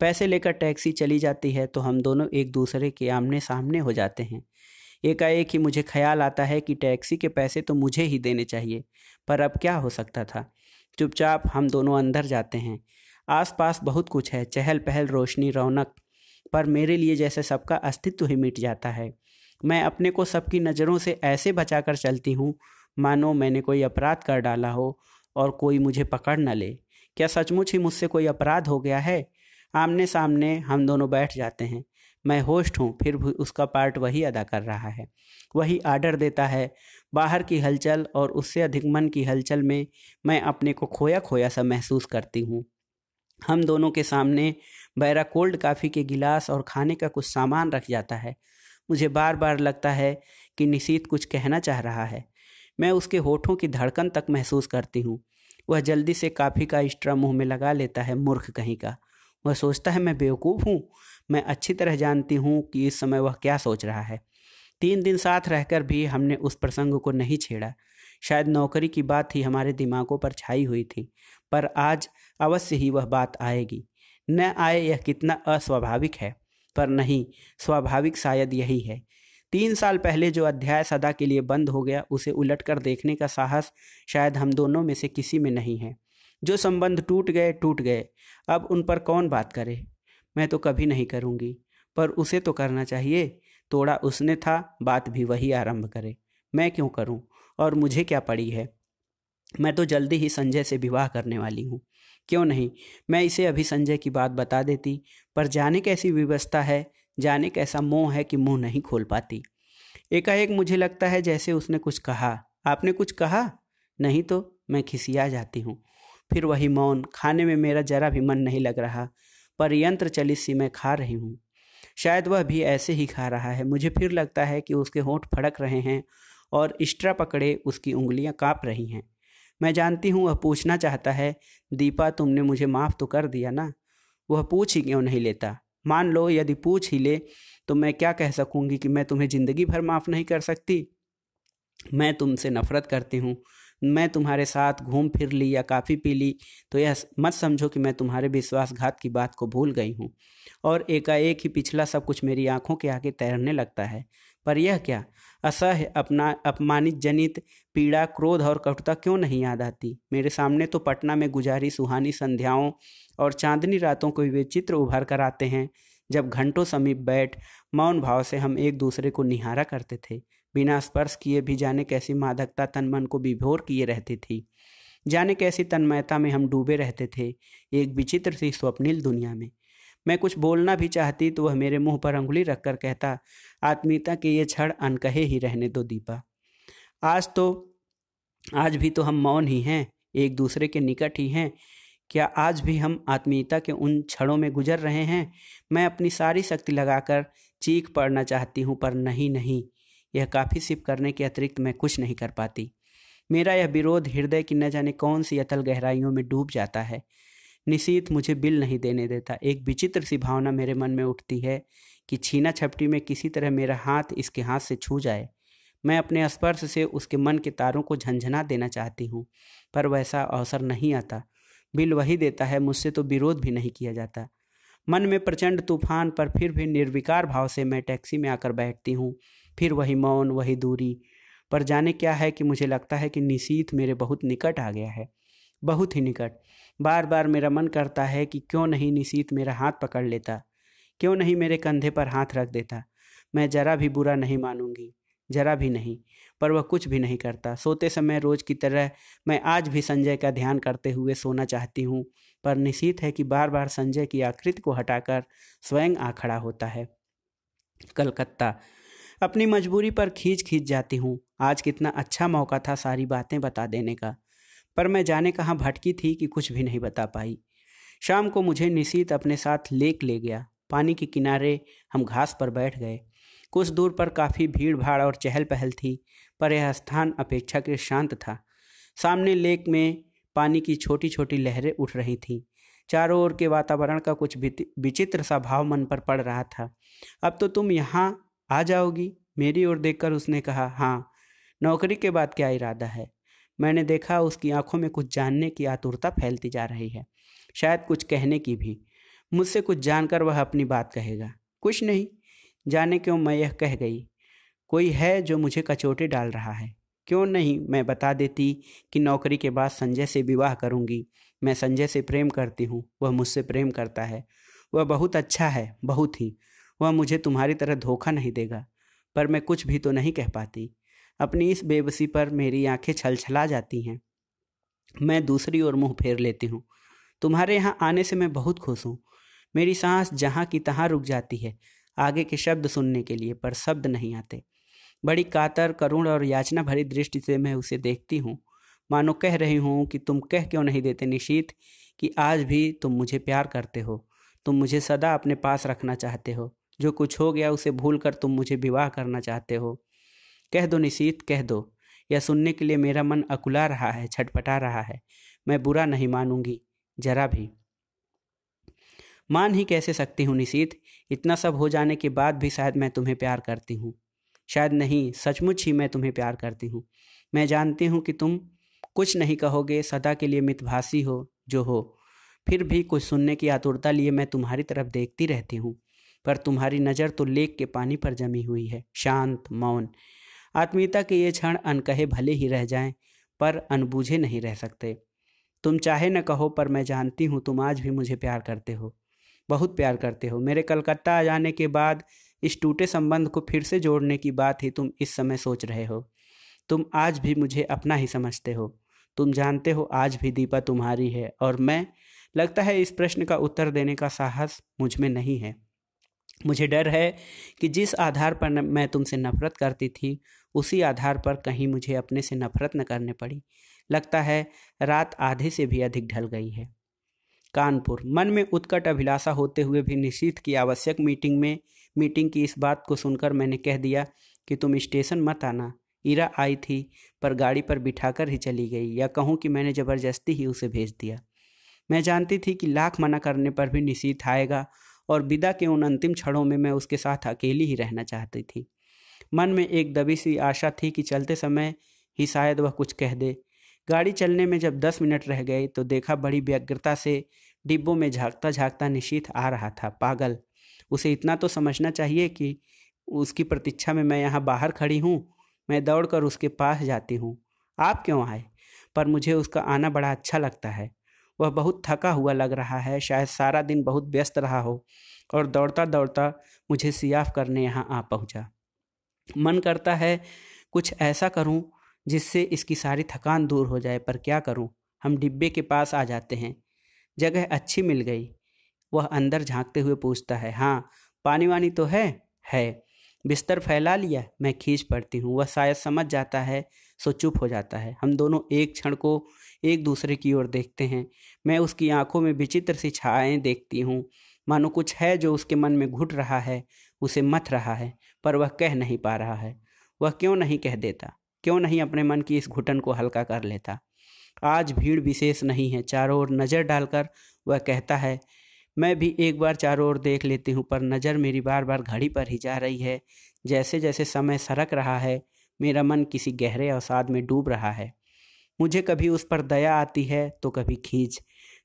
पैसे लेकर टैक्सी चली जाती है तो हम दोनों एक दूसरे के आमने सामने हो जाते हैं एकाएक ही मुझे ख्याल आता है कि टैक्सी के पैसे तो मुझे ही देने चाहिए पर अब क्या हो सकता था चुपचाप हम दोनों अंदर जाते हैं आसपास बहुत कुछ है चहल पहल रोशनी रौनक पर मेरे लिए जैसे सबका अस्तित्व ही मिट जाता है मैं अपने को सबकी नज़रों से ऐसे बचाकर चलती हूँ मानो मैंने कोई अपराध कर डाला हो और कोई मुझे पकड़ न ले क्या सचमुच ही मुझसे कोई अपराध हो गया है आमने सामने हम दोनों बैठ जाते हैं मैं होस्ट हूँ फिर भी उसका पार्ट वही अदा कर रहा है वही आर्डर देता है बाहर की हलचल और उससे अधिक मन की हलचल में मैं अपने को खोया खोया सा महसूस करती हूँ हम दोनों के सामने बैरा कोल्ड काफ़ी के गिलास और खाने का कुछ सामान रख जाता है मुझे बार बार लगता है कि निशीत कुछ कहना चाह रहा है मैं उसके होठों की धड़कन तक महसूस करती हूँ वह जल्दी से काफ़ी का स्ट्रा मुंह में लगा लेता है मूर्ख कहीं का वह सोचता है मैं बेवकूफ़ हूँ मैं अच्छी तरह जानती हूँ कि इस समय वह क्या सोच रहा है तीन दिन साथ रहकर भी हमने उस प्रसंग को नहीं छेड़ा शायद नौकरी की बात ही हमारे दिमागों पर छाई हुई थी पर आज अवश्य ही वह बात आएगी न आए यह कितना अस्वाभाविक है पर नहीं स्वाभाविक शायद यही है तीन साल पहले जो अध्याय सदा के लिए बंद हो गया उसे उलट कर देखने का साहस शायद हम दोनों में से किसी में नहीं है जो संबंध टूट गए टूट गए अब उन पर कौन बात करे मैं तो कभी नहीं करूँगी पर उसे तो करना चाहिए तोड़ा उसने था बात भी वही आरंभ करे मैं क्यों करूँ और मुझे क्या पड़ी है मैं तो जल्दी ही संजय से विवाह करने वाली हूँ क्यों नहीं मैं इसे अभी संजय की बात बता देती पर जाने कैसी व्यवस्था है जाने कैसा मोह है कि मुंह नहीं खोल पाती एकाएक मुझे लगता है जैसे उसने कुछ कहा आपने कुछ कहा नहीं तो मैं खिसिया जाती हूँ फिर वही मौन खाने में मेरा जरा भी मन नहीं लग रहा पर यंत्र चलित सी मैं खा रही हूँ शायद वह भी ऐसे ही खा रहा है मुझे फिर लगता है कि उसके होंठ फड़क रहे हैं और इस्ट्रा पकड़े उसकी उंगलियां कांप रही हैं मैं जानती हूँ वह पूछना चाहता है दीपा तुमने मुझे माफ़ तो कर दिया ना वह पूछ ही क्यों नहीं लेता मान लो यदि पूछ ही ले तो मैं क्या कह सकूँगी कि मैं तुम्हें ज़िंदगी भर माफ़ नहीं कर सकती मैं तुमसे नफ़रत करती हूँ मैं तुम्हारे साथ घूम फिर ली या काफ़ी पी ली तो यह मत समझो कि मैं तुम्हारे विश्वासघात की बात को भूल गई हूँ और एकाएक ही पिछला सब कुछ मेरी आंखों के आगे तैरने लगता है पर यह क्या असह्य अपना अपमानित जनित पीड़ा क्रोध और कटुता क्यों नहीं याद आती मेरे सामने तो पटना में गुजारी सुहानी संध्याओं और चांदनी रातों को वे चित्र उभार कर आते हैं जब घंटों समीप बैठ मौन भाव से हम एक दूसरे को निहारा करते थे बिना स्पर्श किए भी जाने कैसी मादकता तन मन को विभोर किए रहती थी जाने कैसी तन्मयता में हम डूबे रहते थे एक विचित्र सी स्वप्निल दुनिया में मैं कुछ बोलना भी चाहती तो वह मेरे मुंह पर अंगुली रखकर कहता आत्मीयता के ये क्षण अनकहे ही रहने दो दीपा आज तो आज भी तो हम मौन ही हैं एक दूसरे के निकट ही हैं क्या आज भी हम आत्मीयता के उन क्षणों में गुजर रहे हैं मैं अपनी सारी शक्ति लगाकर चीख पड़ना चाहती हूँ पर नहीं नहीं यह काफ़ी सिप करने के अतिरिक्त मैं कुछ नहीं कर पाती मेरा यह विरोध हृदय की न जाने कौन सी अतल गहराइयों में डूब जाता है निशीत मुझे बिल नहीं देने देता एक विचित्र सी भावना मेरे मन में उठती है कि छीना छपटी में किसी तरह मेरा हाथ इसके हाथ से छू जाए मैं अपने स्पर्श से उसके मन के तारों को झंझना देना चाहती हूँ पर वैसा अवसर नहीं आता बिल वही देता है मुझसे तो विरोध भी नहीं किया जाता मन में प्रचंड तूफान पर फिर भी निर्विकार भाव से मैं टैक्सी में आकर बैठती हूँ फिर वही मौन वही दूरी पर जाने क्या है कि मुझे लगता है कि निशीत मेरे बहुत निकट आ गया है बहुत ही निकट बार बार मेरा मन करता है कि क्यों नहीं निशीत मेरा हाथ पकड़ लेता क्यों नहीं मेरे कंधे पर हाथ रख देता मैं ज़रा भी बुरा नहीं मानूंगी ज़रा भी नहीं पर वह कुछ भी नहीं करता सोते समय रोज़ की तरह मैं आज भी संजय का ध्यान करते हुए सोना चाहती हूँ पर निश्चित है कि बार बार संजय की आकृति को हटाकर स्वयं आ खड़ा होता है कलकत्ता अपनी मजबूरी पर खींच खींच जाती हूँ आज कितना अच्छा मौका था सारी बातें बता देने का पर मैं जाने कहाँ भटकी थी कि कुछ भी नहीं बता पाई शाम को मुझे निशीत अपने साथ लेक ले गया पानी के किनारे हम घास पर बैठ गए कुछ दूर पर काफ़ी भीड़ भाड़ और चहल पहल थी पर यह स्थान अपेक्षा के शांत था सामने लेक में पानी की छोटी छोटी लहरें उठ रही थीं चारों ओर के वातावरण का कुछ विचित्र सा भाव मन पर पड़ रहा था अब तो तुम यहाँ आ जाओगी मेरी ओर देखकर उसने कहा हाँ नौकरी के बाद क्या इरादा है मैंने देखा उसकी आंखों में कुछ जानने की आतुरता फैलती जा रही है शायद कुछ कहने की भी मुझसे कुछ जानकर वह अपनी बात कहेगा कुछ नहीं जाने क्यों मैं यह कह गई कोई है जो मुझे कचोटे डाल रहा है क्यों नहीं मैं बता देती कि नौकरी के बाद संजय से विवाह करूंगी मैं संजय से प्रेम करती हूँ वह मुझसे प्रेम करता है वह बहुत अच्छा है बहुत ही वह मुझे तुम्हारी तरह धोखा नहीं देगा पर मैं कुछ भी तो नहीं कह पाती अपनी इस बेबसी पर मेरी आंखें छलछला जाती हैं मैं दूसरी ओर मुंह फेर लेती हूँ तुम्हारे यहाँ आने से मैं बहुत खुश हूँ मेरी सांस जहाँ की तहाँ रुक जाती है आगे के शब्द सुनने के लिए पर शब्द नहीं आते बड़ी कातर करुण और याचना भरी दृष्टि से मैं उसे देखती हूँ मानो कह रही हूँ कि तुम कह क्यों नहीं देते निशीत कि आज भी तुम मुझे प्यार करते हो तुम मुझे सदा अपने पास रखना चाहते हो जो कुछ हो गया उसे भूल कर तुम मुझे विवाह करना चाहते हो कह दो निशीत कह दो यह सुनने के लिए मेरा मन अकुला रहा है छटपटा रहा है मैं बुरा नहीं मानूंगी जरा भी मान ही कैसे सकती हूँ निशीत इतना सब हो जाने के बाद भी शायद मैं तुम्हें प्यार करती हूँ शायद नहीं सचमुच ही मैं तुम्हें प्यार करती हूँ मैं जानती हूँ कि तुम कुछ नहीं कहोगे सदा के लिए मितभाषी हो जो हो फिर भी कुछ सुनने की आतुरता लिए मैं तुम्हारी तरफ देखती रहती हूँ पर तुम्हारी नज़र तो लेक के पानी पर जमी हुई है शांत मौन आत्मीयता के ये क्षण अनकहे भले ही रह जाएं पर अनबूझे नहीं रह सकते तुम चाहे न कहो पर मैं जानती हूँ तुम आज भी मुझे प्यार करते हो बहुत प्यार करते हो मेरे कलकत्ता आ जाने के बाद इस टूटे संबंध को फिर से जोड़ने की बात ही तुम इस समय सोच रहे हो तुम आज भी मुझे अपना ही समझते हो तुम जानते हो आज भी दीपा तुम्हारी है और मैं लगता है इस प्रश्न का उत्तर देने का साहस मुझ में नहीं है मुझे डर है कि जिस आधार पर मैं तुमसे नफरत करती थी उसी आधार पर कहीं मुझे अपने से नफरत न करने पड़ी लगता है रात आधे से भी अधिक ढल गई है कानपुर मन में उत्कट अभिलाषा होते हुए भी निश्चित की आवश्यक मीटिंग में मीटिंग की इस बात को सुनकर मैंने कह दिया कि तुम स्टेशन मत आना ईरा आई थी पर गाड़ी पर बिठाकर ही चली गई या कहूँ कि मैंने ज़बरदस्ती ही उसे भेज दिया मैं जानती थी कि लाख मना करने पर भी निशीत आएगा और विदा के उन अंतिम क्षणों में मैं उसके साथ अकेली ही रहना चाहती थी मन में एक दबी सी आशा थी कि चलते समय ही शायद वह कुछ कह दे गाड़ी चलने में जब दस मिनट रह गए तो देखा बड़ी व्यग्रता से डिब्बों में झाँकता झाँकता निशीत आ रहा था पागल उसे इतना तो समझना चाहिए कि उसकी प्रतीक्षा में मैं यहाँ बाहर खड़ी हूँ मैं दौड़कर उसके पास जाती हूँ आप क्यों आए पर मुझे उसका आना बड़ा अच्छा लगता है वह बहुत थका हुआ लग रहा है शायद सारा दिन बहुत व्यस्त रहा हो और दौड़ता दौड़ता मुझे सियाफ करने यहाँ आ पहुँचा मन करता है कुछ ऐसा करूँ जिससे इसकी सारी थकान दूर हो जाए पर क्या करूँ हम डिब्बे के पास आ जाते हैं जगह अच्छी मिल गई वह अंदर झांकते हुए पूछता है हाँ पानी वानी तो है है बिस्तर फैला लिया मैं खींच पड़ती हूँ वह शायद समझ जाता है सो चुप हो जाता है हम दोनों एक क्षण को एक दूसरे की ओर देखते हैं मैं उसकी आंखों में विचित्र सी छाएँ देखती हूँ मानो कुछ है जो उसके मन में घुट रहा है उसे मथ रहा है पर वह कह नहीं पा रहा है वह क्यों नहीं कह देता क्यों नहीं अपने मन की इस घुटन को हल्का कर लेता आज भीड़ विशेष नहीं है चारों ओर नज़र डालकर वह कहता है मैं भी एक बार चारों ओर देख लेती हूँ पर नज़र मेरी बार बार घड़ी पर ही जा रही है जैसे जैसे समय सरक रहा है मेरा मन किसी गहरे अवसाद में डूब रहा है मुझे कभी उस पर दया आती है तो कभी खींच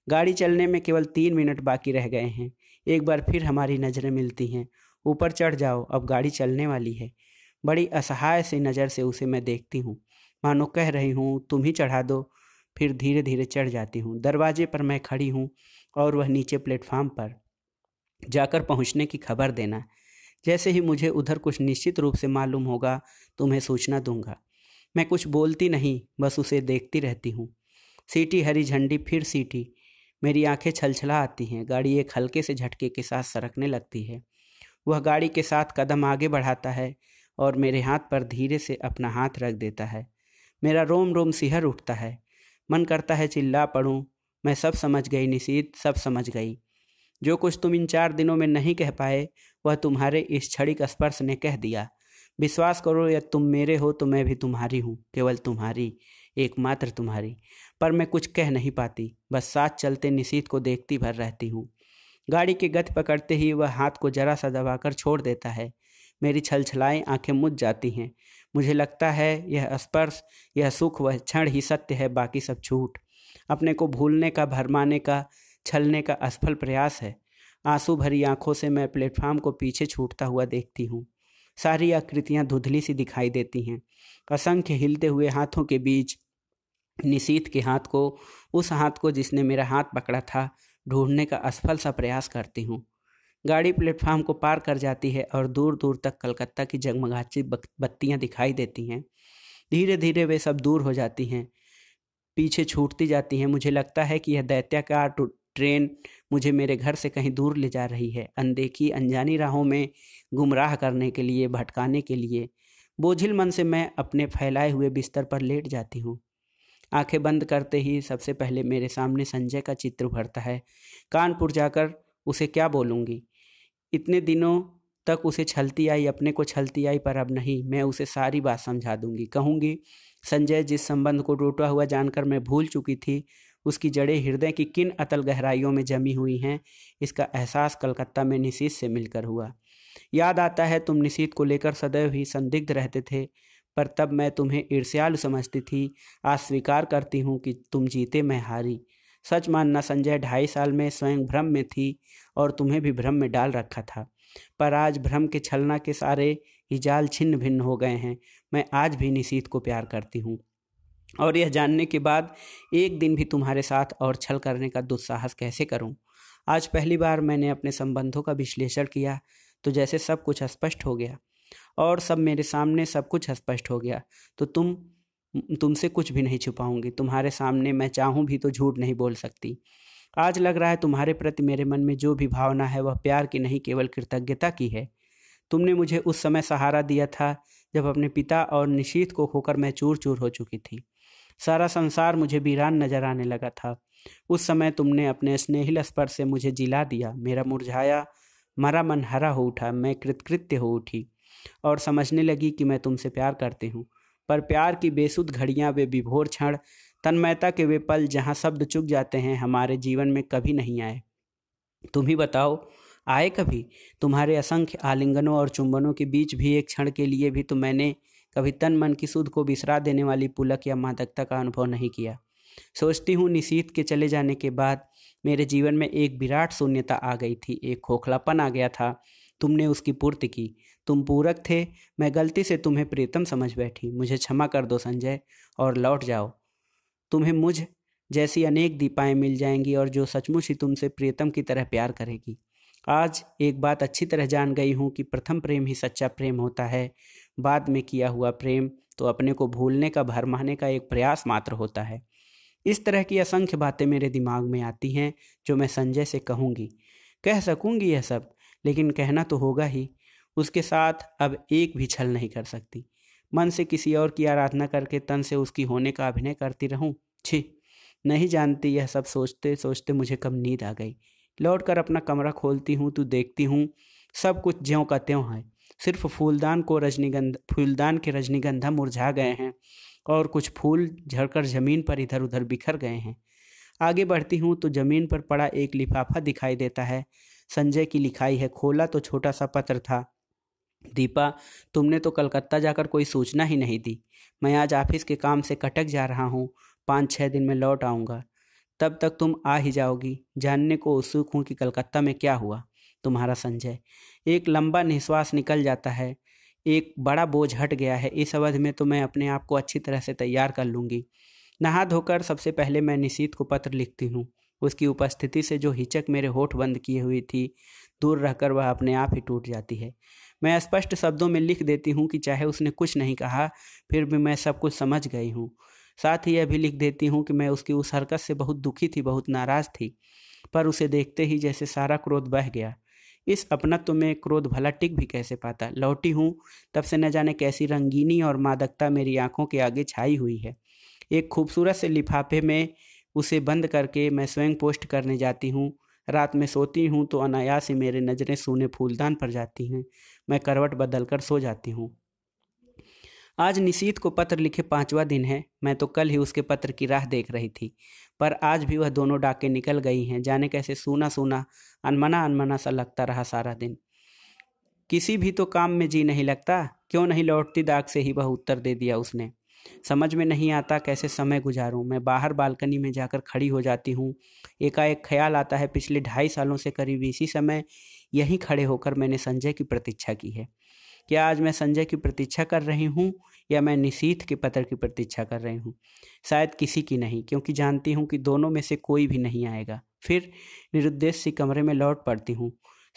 गाड़ी चलने में केवल तीन मिनट बाकी रह गए हैं एक बार फिर हमारी नज़रें मिलती हैं ऊपर चढ़ जाओ अब गाड़ी चलने वाली है बड़ी असहाय से नज़र से उसे मैं देखती हूँ मानो कह रही हूँ तुम ही चढ़ा दो फिर धीरे धीरे चढ़ जाती हूँ दरवाजे पर मैं खड़ी हूँ और वह नीचे प्लेटफार्म पर जाकर पहुँचने की खबर देना जैसे ही मुझे उधर कुछ निश्चित रूप से मालूम होगा तुम्हें सूचना दूंगा मैं कुछ बोलती नहीं बस उसे देखती रहती हूँ सीटी हरी झंडी फिर सीटी मेरी आंखें छलछला आती हैं गाड़ी एक हल्के से झटके के साथ सरकने लगती है वह गाड़ी के साथ कदम आगे बढ़ाता है और मेरे हाथ पर धीरे से अपना हाथ रख देता है मेरा रोम रोम सिहर उठता है मन करता है चिल्ला पड़ूँ मैं सब समझ गई निशीत सब समझ गई जो कुछ तुम इन चार दिनों में नहीं कह पाए वह तुम्हारे इस छड़ी का स्पर्श ने कह दिया विश्वास करो या तुम मेरे हो तो मैं भी तुम्हारी हूँ केवल तुम्हारी एकमात्र तुम्हारी पर मैं कुछ कह नहीं पाती बस साथ चलते निशीत को देखती भर रहती हूँ गाड़ी की गति पकड़ते ही वह हाथ को जरा सा दबाकर छोड़ देता है मेरी छलछलाएँ आंखें मुझ जाती हैं मुझे लगता है यह स्पर्श यह सुख वह क्षण ही सत्य है बाकी सब झूठ अपने को भूलने का भरमाने का छलने का असफल प्रयास है आंसू भरी आंखों से मैं प्लेटफार्म को पीछे छूटता हुआ देखती हूँ सारी आकृतियां धुधली सी दिखाई देती हैं असंख्य हिलते हुए हाथों के बीच निशीत के हाथ को उस हाथ को जिसने मेरा हाथ पकड़ा था ढूंढने का असफल सा प्रयास करती हूँ गाड़ी प्लेटफार्म को पार कर जाती है और दूर दूर तक कलकत्ता की जगमगाची बत्तियाँ दिखाई देती हैं धीरे धीरे वे सब दूर हो जाती हैं पीछे छूटती जाती हैं मुझे लगता है कि यह दैत्याकार ट्रेन मुझे मेरे घर से कहीं दूर ले जा रही है अनदेखी अनजानी राहों में गुमराह करने के लिए भटकाने के लिए बोझिल मन से मैं अपने फैलाए हुए बिस्तर पर लेट जाती हूँ आंखें बंद करते ही सबसे पहले मेरे सामने संजय का चित्र उभरता है कानपुर जाकर उसे क्या बोलूँगी इतने दिनों तक उसे छलती आई अपने को छलती आई पर अब नहीं मैं उसे सारी बात समझा दूंगी कहूँगी संजय जिस संबंध को टूटा हुआ जानकर मैं भूल चुकी थी उसकी जड़ें हृदय की किन अतल गहराइयों में जमी हुई हैं इसका एहसास कलकत्ता में निशीत से मिलकर हुआ याद आता है तुम निशीत को लेकर सदैव ही संदिग्ध रहते थे पर तब मैं तुम्हें ईर्ष्यालु समझती थी आज स्वीकार करती हूँ कि तुम जीते मैं हारी सच मानना संजय ढाई साल में स्वयं भ्रम में थी और तुम्हें भी भ्रम में डाल रखा था पर आज भ्रम के छलना के सारे ही जाल छिन्न भिन्न हो गए हैं मैं आज भी निशीत को प्यार करती हूँ और यह जानने के बाद एक दिन भी तुम्हारे साथ और छल करने का दुस्साहस कैसे करूं आज पहली बार मैंने अपने संबंधों का विश्लेषण किया तो जैसे सब कुछ स्पष्ट हो गया और सब मेरे सामने सब कुछ स्पष्ट हो गया तो तुम तुमसे कुछ भी नहीं छुपाऊंगी तुम्हारे सामने मैं चाहूँ भी तो झूठ नहीं बोल सकती आज लग रहा है तुम्हारे प्रति मेरे मन में जो भी भावना है वह प्यार की नहीं केवल कृतज्ञता की है तुमने मुझे उस समय सहारा दिया था जब अपने पिता और निशीत को खोकर मैं चूर चूर हो चुकी थी सारा संसार मुझे वीरान नजर आने लगा था उस समय तुमने अपने स्नेहिल स्पर्श से मुझे जिला दिया मेरा मुरझाया मरा मन हरा हो उठा मैं कृतकृत्य हो उठी और समझने लगी कि मैं तुमसे प्यार करती हूँ पर प्यार की बेसुध घड़ियाँ वे विभोर क्षण तन्मयता के वे पल जहाँ शब्द चुक जाते हैं हमारे जीवन में कभी नहीं आए तुम ही बताओ आए कभी तुम्हारे असंख्य आलिंगनों और चुंबनों के बीच भी एक क्षण के लिए भी तो मैंने कभी तन मन की सुध को बिसरा देने वाली पुलक या मादकता का अनुभव नहीं किया सोचती हूँ निशीत के चले जाने के बाद मेरे जीवन में एक विराट शून्यता आ गई थी एक खोखलापन आ गया था तुमने उसकी पूर्ति की तुम पूरक थे मैं गलती से तुम्हें प्रीतम समझ बैठी मुझे क्षमा कर दो संजय और लौट जाओ तुम्हें मुझ जैसी अनेक दीपाएँ मिल जाएंगी और जो सचमुच ही तुमसे प्रीतम की तरह प्यार करेगी आज एक बात अच्छी तरह जान गई हूँ कि प्रथम प्रेम ही सच्चा प्रेम होता है बाद में किया हुआ प्रेम तो अपने को भूलने का भरमाने का एक प्रयास मात्र होता है इस तरह की असंख्य बातें मेरे दिमाग में आती हैं जो मैं संजय से कहूँगी कह सकूँगी यह सब लेकिन कहना तो होगा ही उसके साथ अब एक भी छल नहीं कर सकती मन से किसी और की आराधना करके तन से उसकी होने का अभिनय करती रहूं छी नहीं जानती यह सब सोचते सोचते मुझे कब नींद आ गई लौट कर अपना कमरा खोलती हूँ तो देखती हूँ सब कुछ ज्यों का त्यों है सिर्फ फूलदान को रजनीगंध फूलदान के रजनीगंधा मुरझा गए हैं और कुछ फूल झड़कर ज़मीन पर इधर उधर बिखर गए हैं आगे बढ़ती हूँ तो ज़मीन पर पड़ा एक लिफाफा दिखाई देता है संजय की लिखाई है खोला तो छोटा सा पत्र था दीपा तुमने तो कलकत्ता जाकर कोई सूचना ही नहीं दी मैं आज ऑफिस के काम से कटक जा रहा हूँ पाँच छः दिन में लौट आऊँगा तब तक तुम आ ही जाओगी जानने को उत्सुक हूँ कि कलकत्ता में क्या हुआ तुम्हारा संजय एक लंबा निश्वास निकल जाता है एक बड़ा बोझ हट गया है इस अवधि में तो मैं अपने आप को अच्छी तरह से तैयार कर लूँगी नहा धोकर सबसे पहले मैं निशीत को पत्र लिखती हूँ उसकी उपस्थिति से जो हिचक मेरे होठ बंद किए हुई थी दूर रहकर वह अपने आप ही टूट जाती है मैं स्पष्ट शब्दों में लिख देती हूँ कि चाहे उसने कुछ नहीं कहा फिर भी मैं सब कुछ समझ गई हूँ साथ ही यह भी लिख देती हूँ कि मैं उसकी उस हरकत से बहुत दुखी थी बहुत नाराज़ थी पर उसे देखते ही जैसे सारा क्रोध बह गया इस अपनत्व में क्रोध भला टिक भी कैसे पाता लौटी हूँ तब से न जाने कैसी रंगीनी और मादकता मेरी आंखों के आगे छाई हुई है एक खूबसूरत से लिफाफे में उसे बंद करके मैं स्वयं पोस्ट करने जाती हूँ रात में सोती हूँ तो अनायास ही मेरे नज़रें सूने फूलदान पर जाती हैं मैं करवट बदल कर सो जाती हूँ आज निशीत को पत्र लिखे पांचवा दिन है मैं तो कल ही उसके पत्र की राह देख रही थी पर आज भी वह दोनों डाके निकल गई हैं जाने कैसे सूना सूना अनमना अनमना सा लगता रहा सारा दिन किसी भी तो काम में जी नहीं लगता क्यों नहीं लौटती दाग से ही वह उत्तर दे दिया उसने समझ में नहीं आता कैसे समय गुजारूं मैं बाहर बालकनी में जाकर खड़ी हो जाती हूँ एकाएक ख्याल आता है पिछले ढाई सालों से करीब इसी समय यहीं खड़े होकर मैंने संजय की प्रतीक्षा की है क्या आज मैं संजय की प्रतीक्षा कर रही हूँ या मैं निशीथ के पत्र की प्रतीक्षा कर रही हूँ शायद किसी की नहीं क्योंकि जानती हूँ कि दोनों में से कोई भी नहीं आएगा फिर निरुद्देश्य कमरे में लौट पड़ती हूँ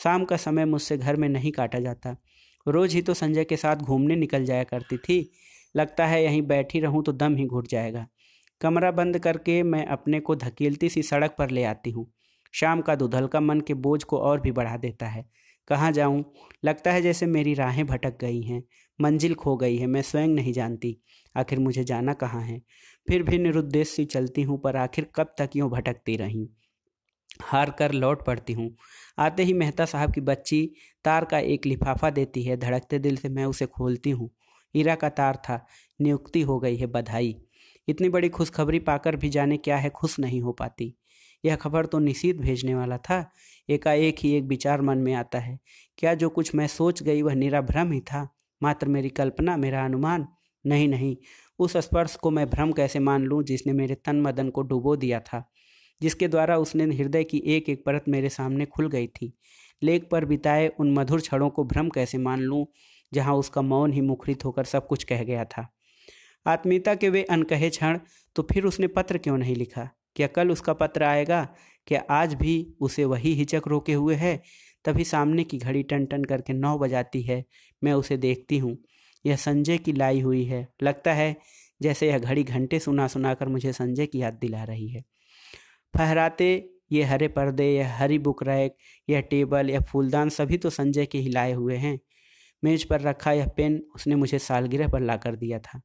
शाम का समय मुझसे घर में नहीं काटा जाता रोज ही तो संजय के साथ घूमने निकल जाया करती थी लगता है यहीं बैठी रहूं तो दम ही घुट जाएगा कमरा बंद करके मैं अपने को धकेलती सी सड़क पर ले आती हूँ शाम का दुधल का मन के बोझ को और भी बढ़ा देता है कहाँ जाऊँ लगता है जैसे मेरी राहें भटक गई हैं मंजिल खो गई है मैं स्वयं नहीं जानती आखिर मुझे जाना कहाँ है फिर भी निरुद्देश्य चलती हूँ पर आखिर कब तक यूँ भटकती रही हार कर लौट पड़ती हूँ आते ही मेहता साहब की बच्ची तार का एक लिफाफा देती है धड़कते दिल से मैं उसे खोलती हूँ इरा का तार था नियुक्ति हो गई है बधाई इतनी बड़ी खुशखबरी पाकर भी जाने क्या है खुश नहीं हो पाती यह खबर तो निशीत भेजने वाला था एकाएक ही एक विचार मन में आता है क्या जो कुछ मैं सोच गई वह निरा भ्रम ही था मात्र मेरी कल्पना मेरा अनुमान नहीं नहीं उस स्पर्श को मैं भ्रम कैसे मान लूँ जिसने मेरे तन मदन को डुबो दिया था जिसके द्वारा उसने हृदय की एक एक परत मेरे सामने खुल गई थी लेख पर बिताए उन मधुर क्षणों को भ्रम कैसे मान लूँ जहाँ उसका मौन ही मुखरित होकर सब कुछ कह गया था आत्मीयता के वे अनकहे क्षण तो फिर उसने पत्र क्यों नहीं लिखा क्या कल उसका पत्र आएगा क्या आज भी उसे वही हिचक रोके हुए है तभी सामने की घड़ी टन टन करके नौ बजाती है मैं उसे देखती हूँ यह संजय की लाई हुई है लगता है जैसे यह घड़ी घंटे सुना सुना कर मुझे संजय की याद दिला रही है फहराते ये हरे पर्दे यह हरी बुक रैक यह टेबल यह फूलदान सभी तो संजय के ही लाए हुए हैं मेज पर रखा यह पेन उसने मुझे सालगिरह पर ला कर दिया था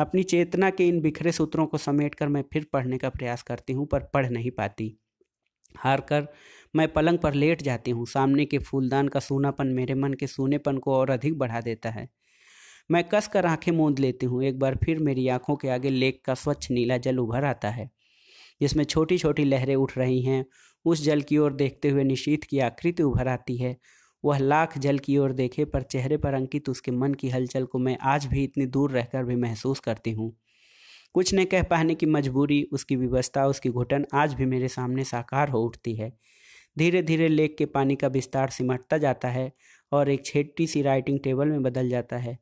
अपनी चेतना के इन बिखरे सूत्रों को समेट कर मैं फिर पढ़ने का प्रयास करती हूँ पर पढ़ नहीं पाती हार कर मैं पलंग पर लेट जाती हूँ सामने के फूलदान का सोनापन मेरे मन के सोनेपन को और अधिक बढ़ा देता है मैं कस कर आँखें मूंद लेती हूँ एक बार फिर मेरी आँखों के आगे लेक का स्वच्छ नीला जल उभर आता है जिसमें छोटी छोटी लहरें उठ रही हैं उस जल की ओर देखते हुए निशीत की आकृति उभर आती है वह लाख जल की ओर देखे पर चेहरे पर अंकित उसके मन की हलचल को मैं आज भी इतनी दूर रहकर भी महसूस करती हूँ कुछ न कह पाने की मजबूरी उसकी व्यवस्था उसकी घुटन आज भी मेरे सामने साकार हो उठती है धीरे धीरे लेक के पानी का विस्तार सिमटता जाता है और एक छेटी सी राइटिंग टेबल में बदल जाता है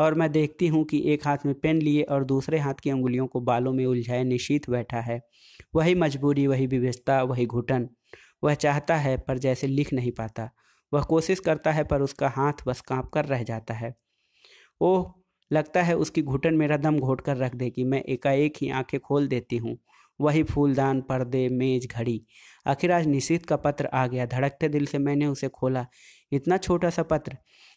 और मैं देखती हूँ कि एक हाथ में पेन लिए और दूसरे हाथ की उंगलियों को बालों में उलझाए निशीत बैठा है वही मजबूरी वही विवशता वही घुटन वह चाहता है पर जैसे लिख नहीं पाता वह कोशिश करता है पर उसका हाथ बस कांप कर रह जाता है ओह लगता है उसकी घुटन मेरा दम घोट कर रख देगी मैं एकाएक ही आंखें खोल देती हूँ वही फूलदान पर्दे मेज घड़ी आखिर आज निशीत का पत्र आ गया धड़कते दिल से मैंने उसे खोला इतना छोटा सा पत्र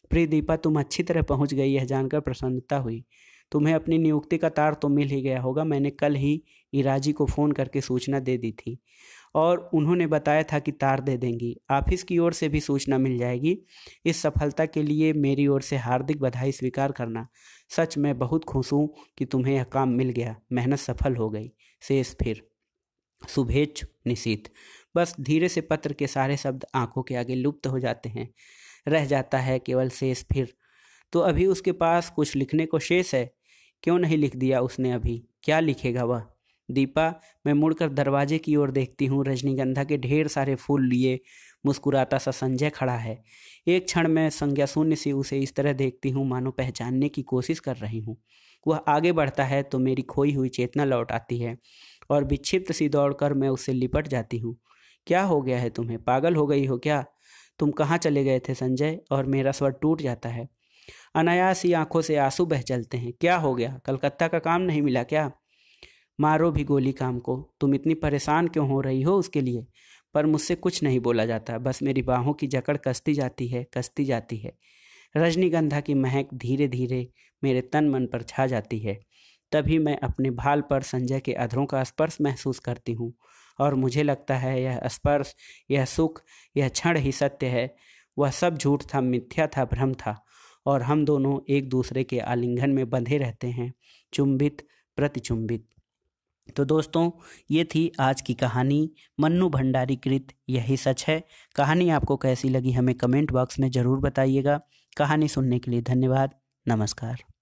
प्री दीपा तुम अच्छी तरह पहुंच गई यह जानकर प्रसन्नता हुई तुम्हें अपनी नियुक्ति का तार तो मिल ही गया होगा मैंने कल ही इराजी को फ़ोन करके सूचना दे दी थी और उन्होंने बताया था कि तार दे देंगी ऑफिस की ओर से भी सूचना मिल जाएगी इस सफलता के लिए मेरी ओर से हार्दिक बधाई स्वीकार करना सच मैं बहुत खुश हूँ कि तुम्हें यह काम मिल गया मेहनत सफल हो गई शेष फिर शुभेच्छ निशीत बस धीरे से पत्र के सारे शब्द आंखों के आगे लुप्त हो जाते हैं रह जाता है केवल शेष फिर तो अभी उसके पास कुछ लिखने को शेष है क्यों नहीं लिख दिया उसने अभी क्या लिखेगा वह दीपा मैं मुड़कर दरवाजे की ओर देखती हूँ रजनीगंधा के ढेर सारे फूल लिए मुस्कुराता सा संजय खड़ा है एक क्षण मैं संज्ञा शून्य से उसे इस तरह देखती हूँ मानो पहचानने की कोशिश कर रही हूँ वह आगे बढ़ता है तो मेरी खोई हुई चेतना लौट आती है और विक्षिप्त सी दौड़कर मैं उससे लिपट जाती हूँ क्या हो गया है तुम्हें पागल हो गई हो क्या तुम कहाँ चले गए थे संजय और मेरा स्वर टूट जाता है अनायास ही आंखों से आंसू बह चलते हैं क्या हो गया कलकत्ता का काम नहीं मिला क्या मारो भी गोली काम को तुम इतनी परेशान क्यों हो रही हो उसके लिए पर मुझसे कुछ नहीं बोला जाता बस मेरी बाहों की जकड़ कसती जाती है कसती जाती है रजनीगंधा की महक धीरे धीरे मेरे तन मन पर छा जाती है तभी मैं अपने भाल पर संजय के अधरों का स्पर्श महसूस करती हूँ और मुझे लगता है यह स्पर्श यह सुख यह क्षण ही सत्य है वह सब झूठ था मिथ्या था भ्रम था और हम दोनों एक दूसरे के आलिंगन में बंधे रहते हैं चुंबित प्रतिचुंबित तो दोस्तों ये थी आज की कहानी मन्नू भंडारी कृत यही सच है कहानी आपको कैसी लगी हमें कमेंट बॉक्स में ज़रूर बताइएगा कहानी सुनने के लिए धन्यवाद नमस्कार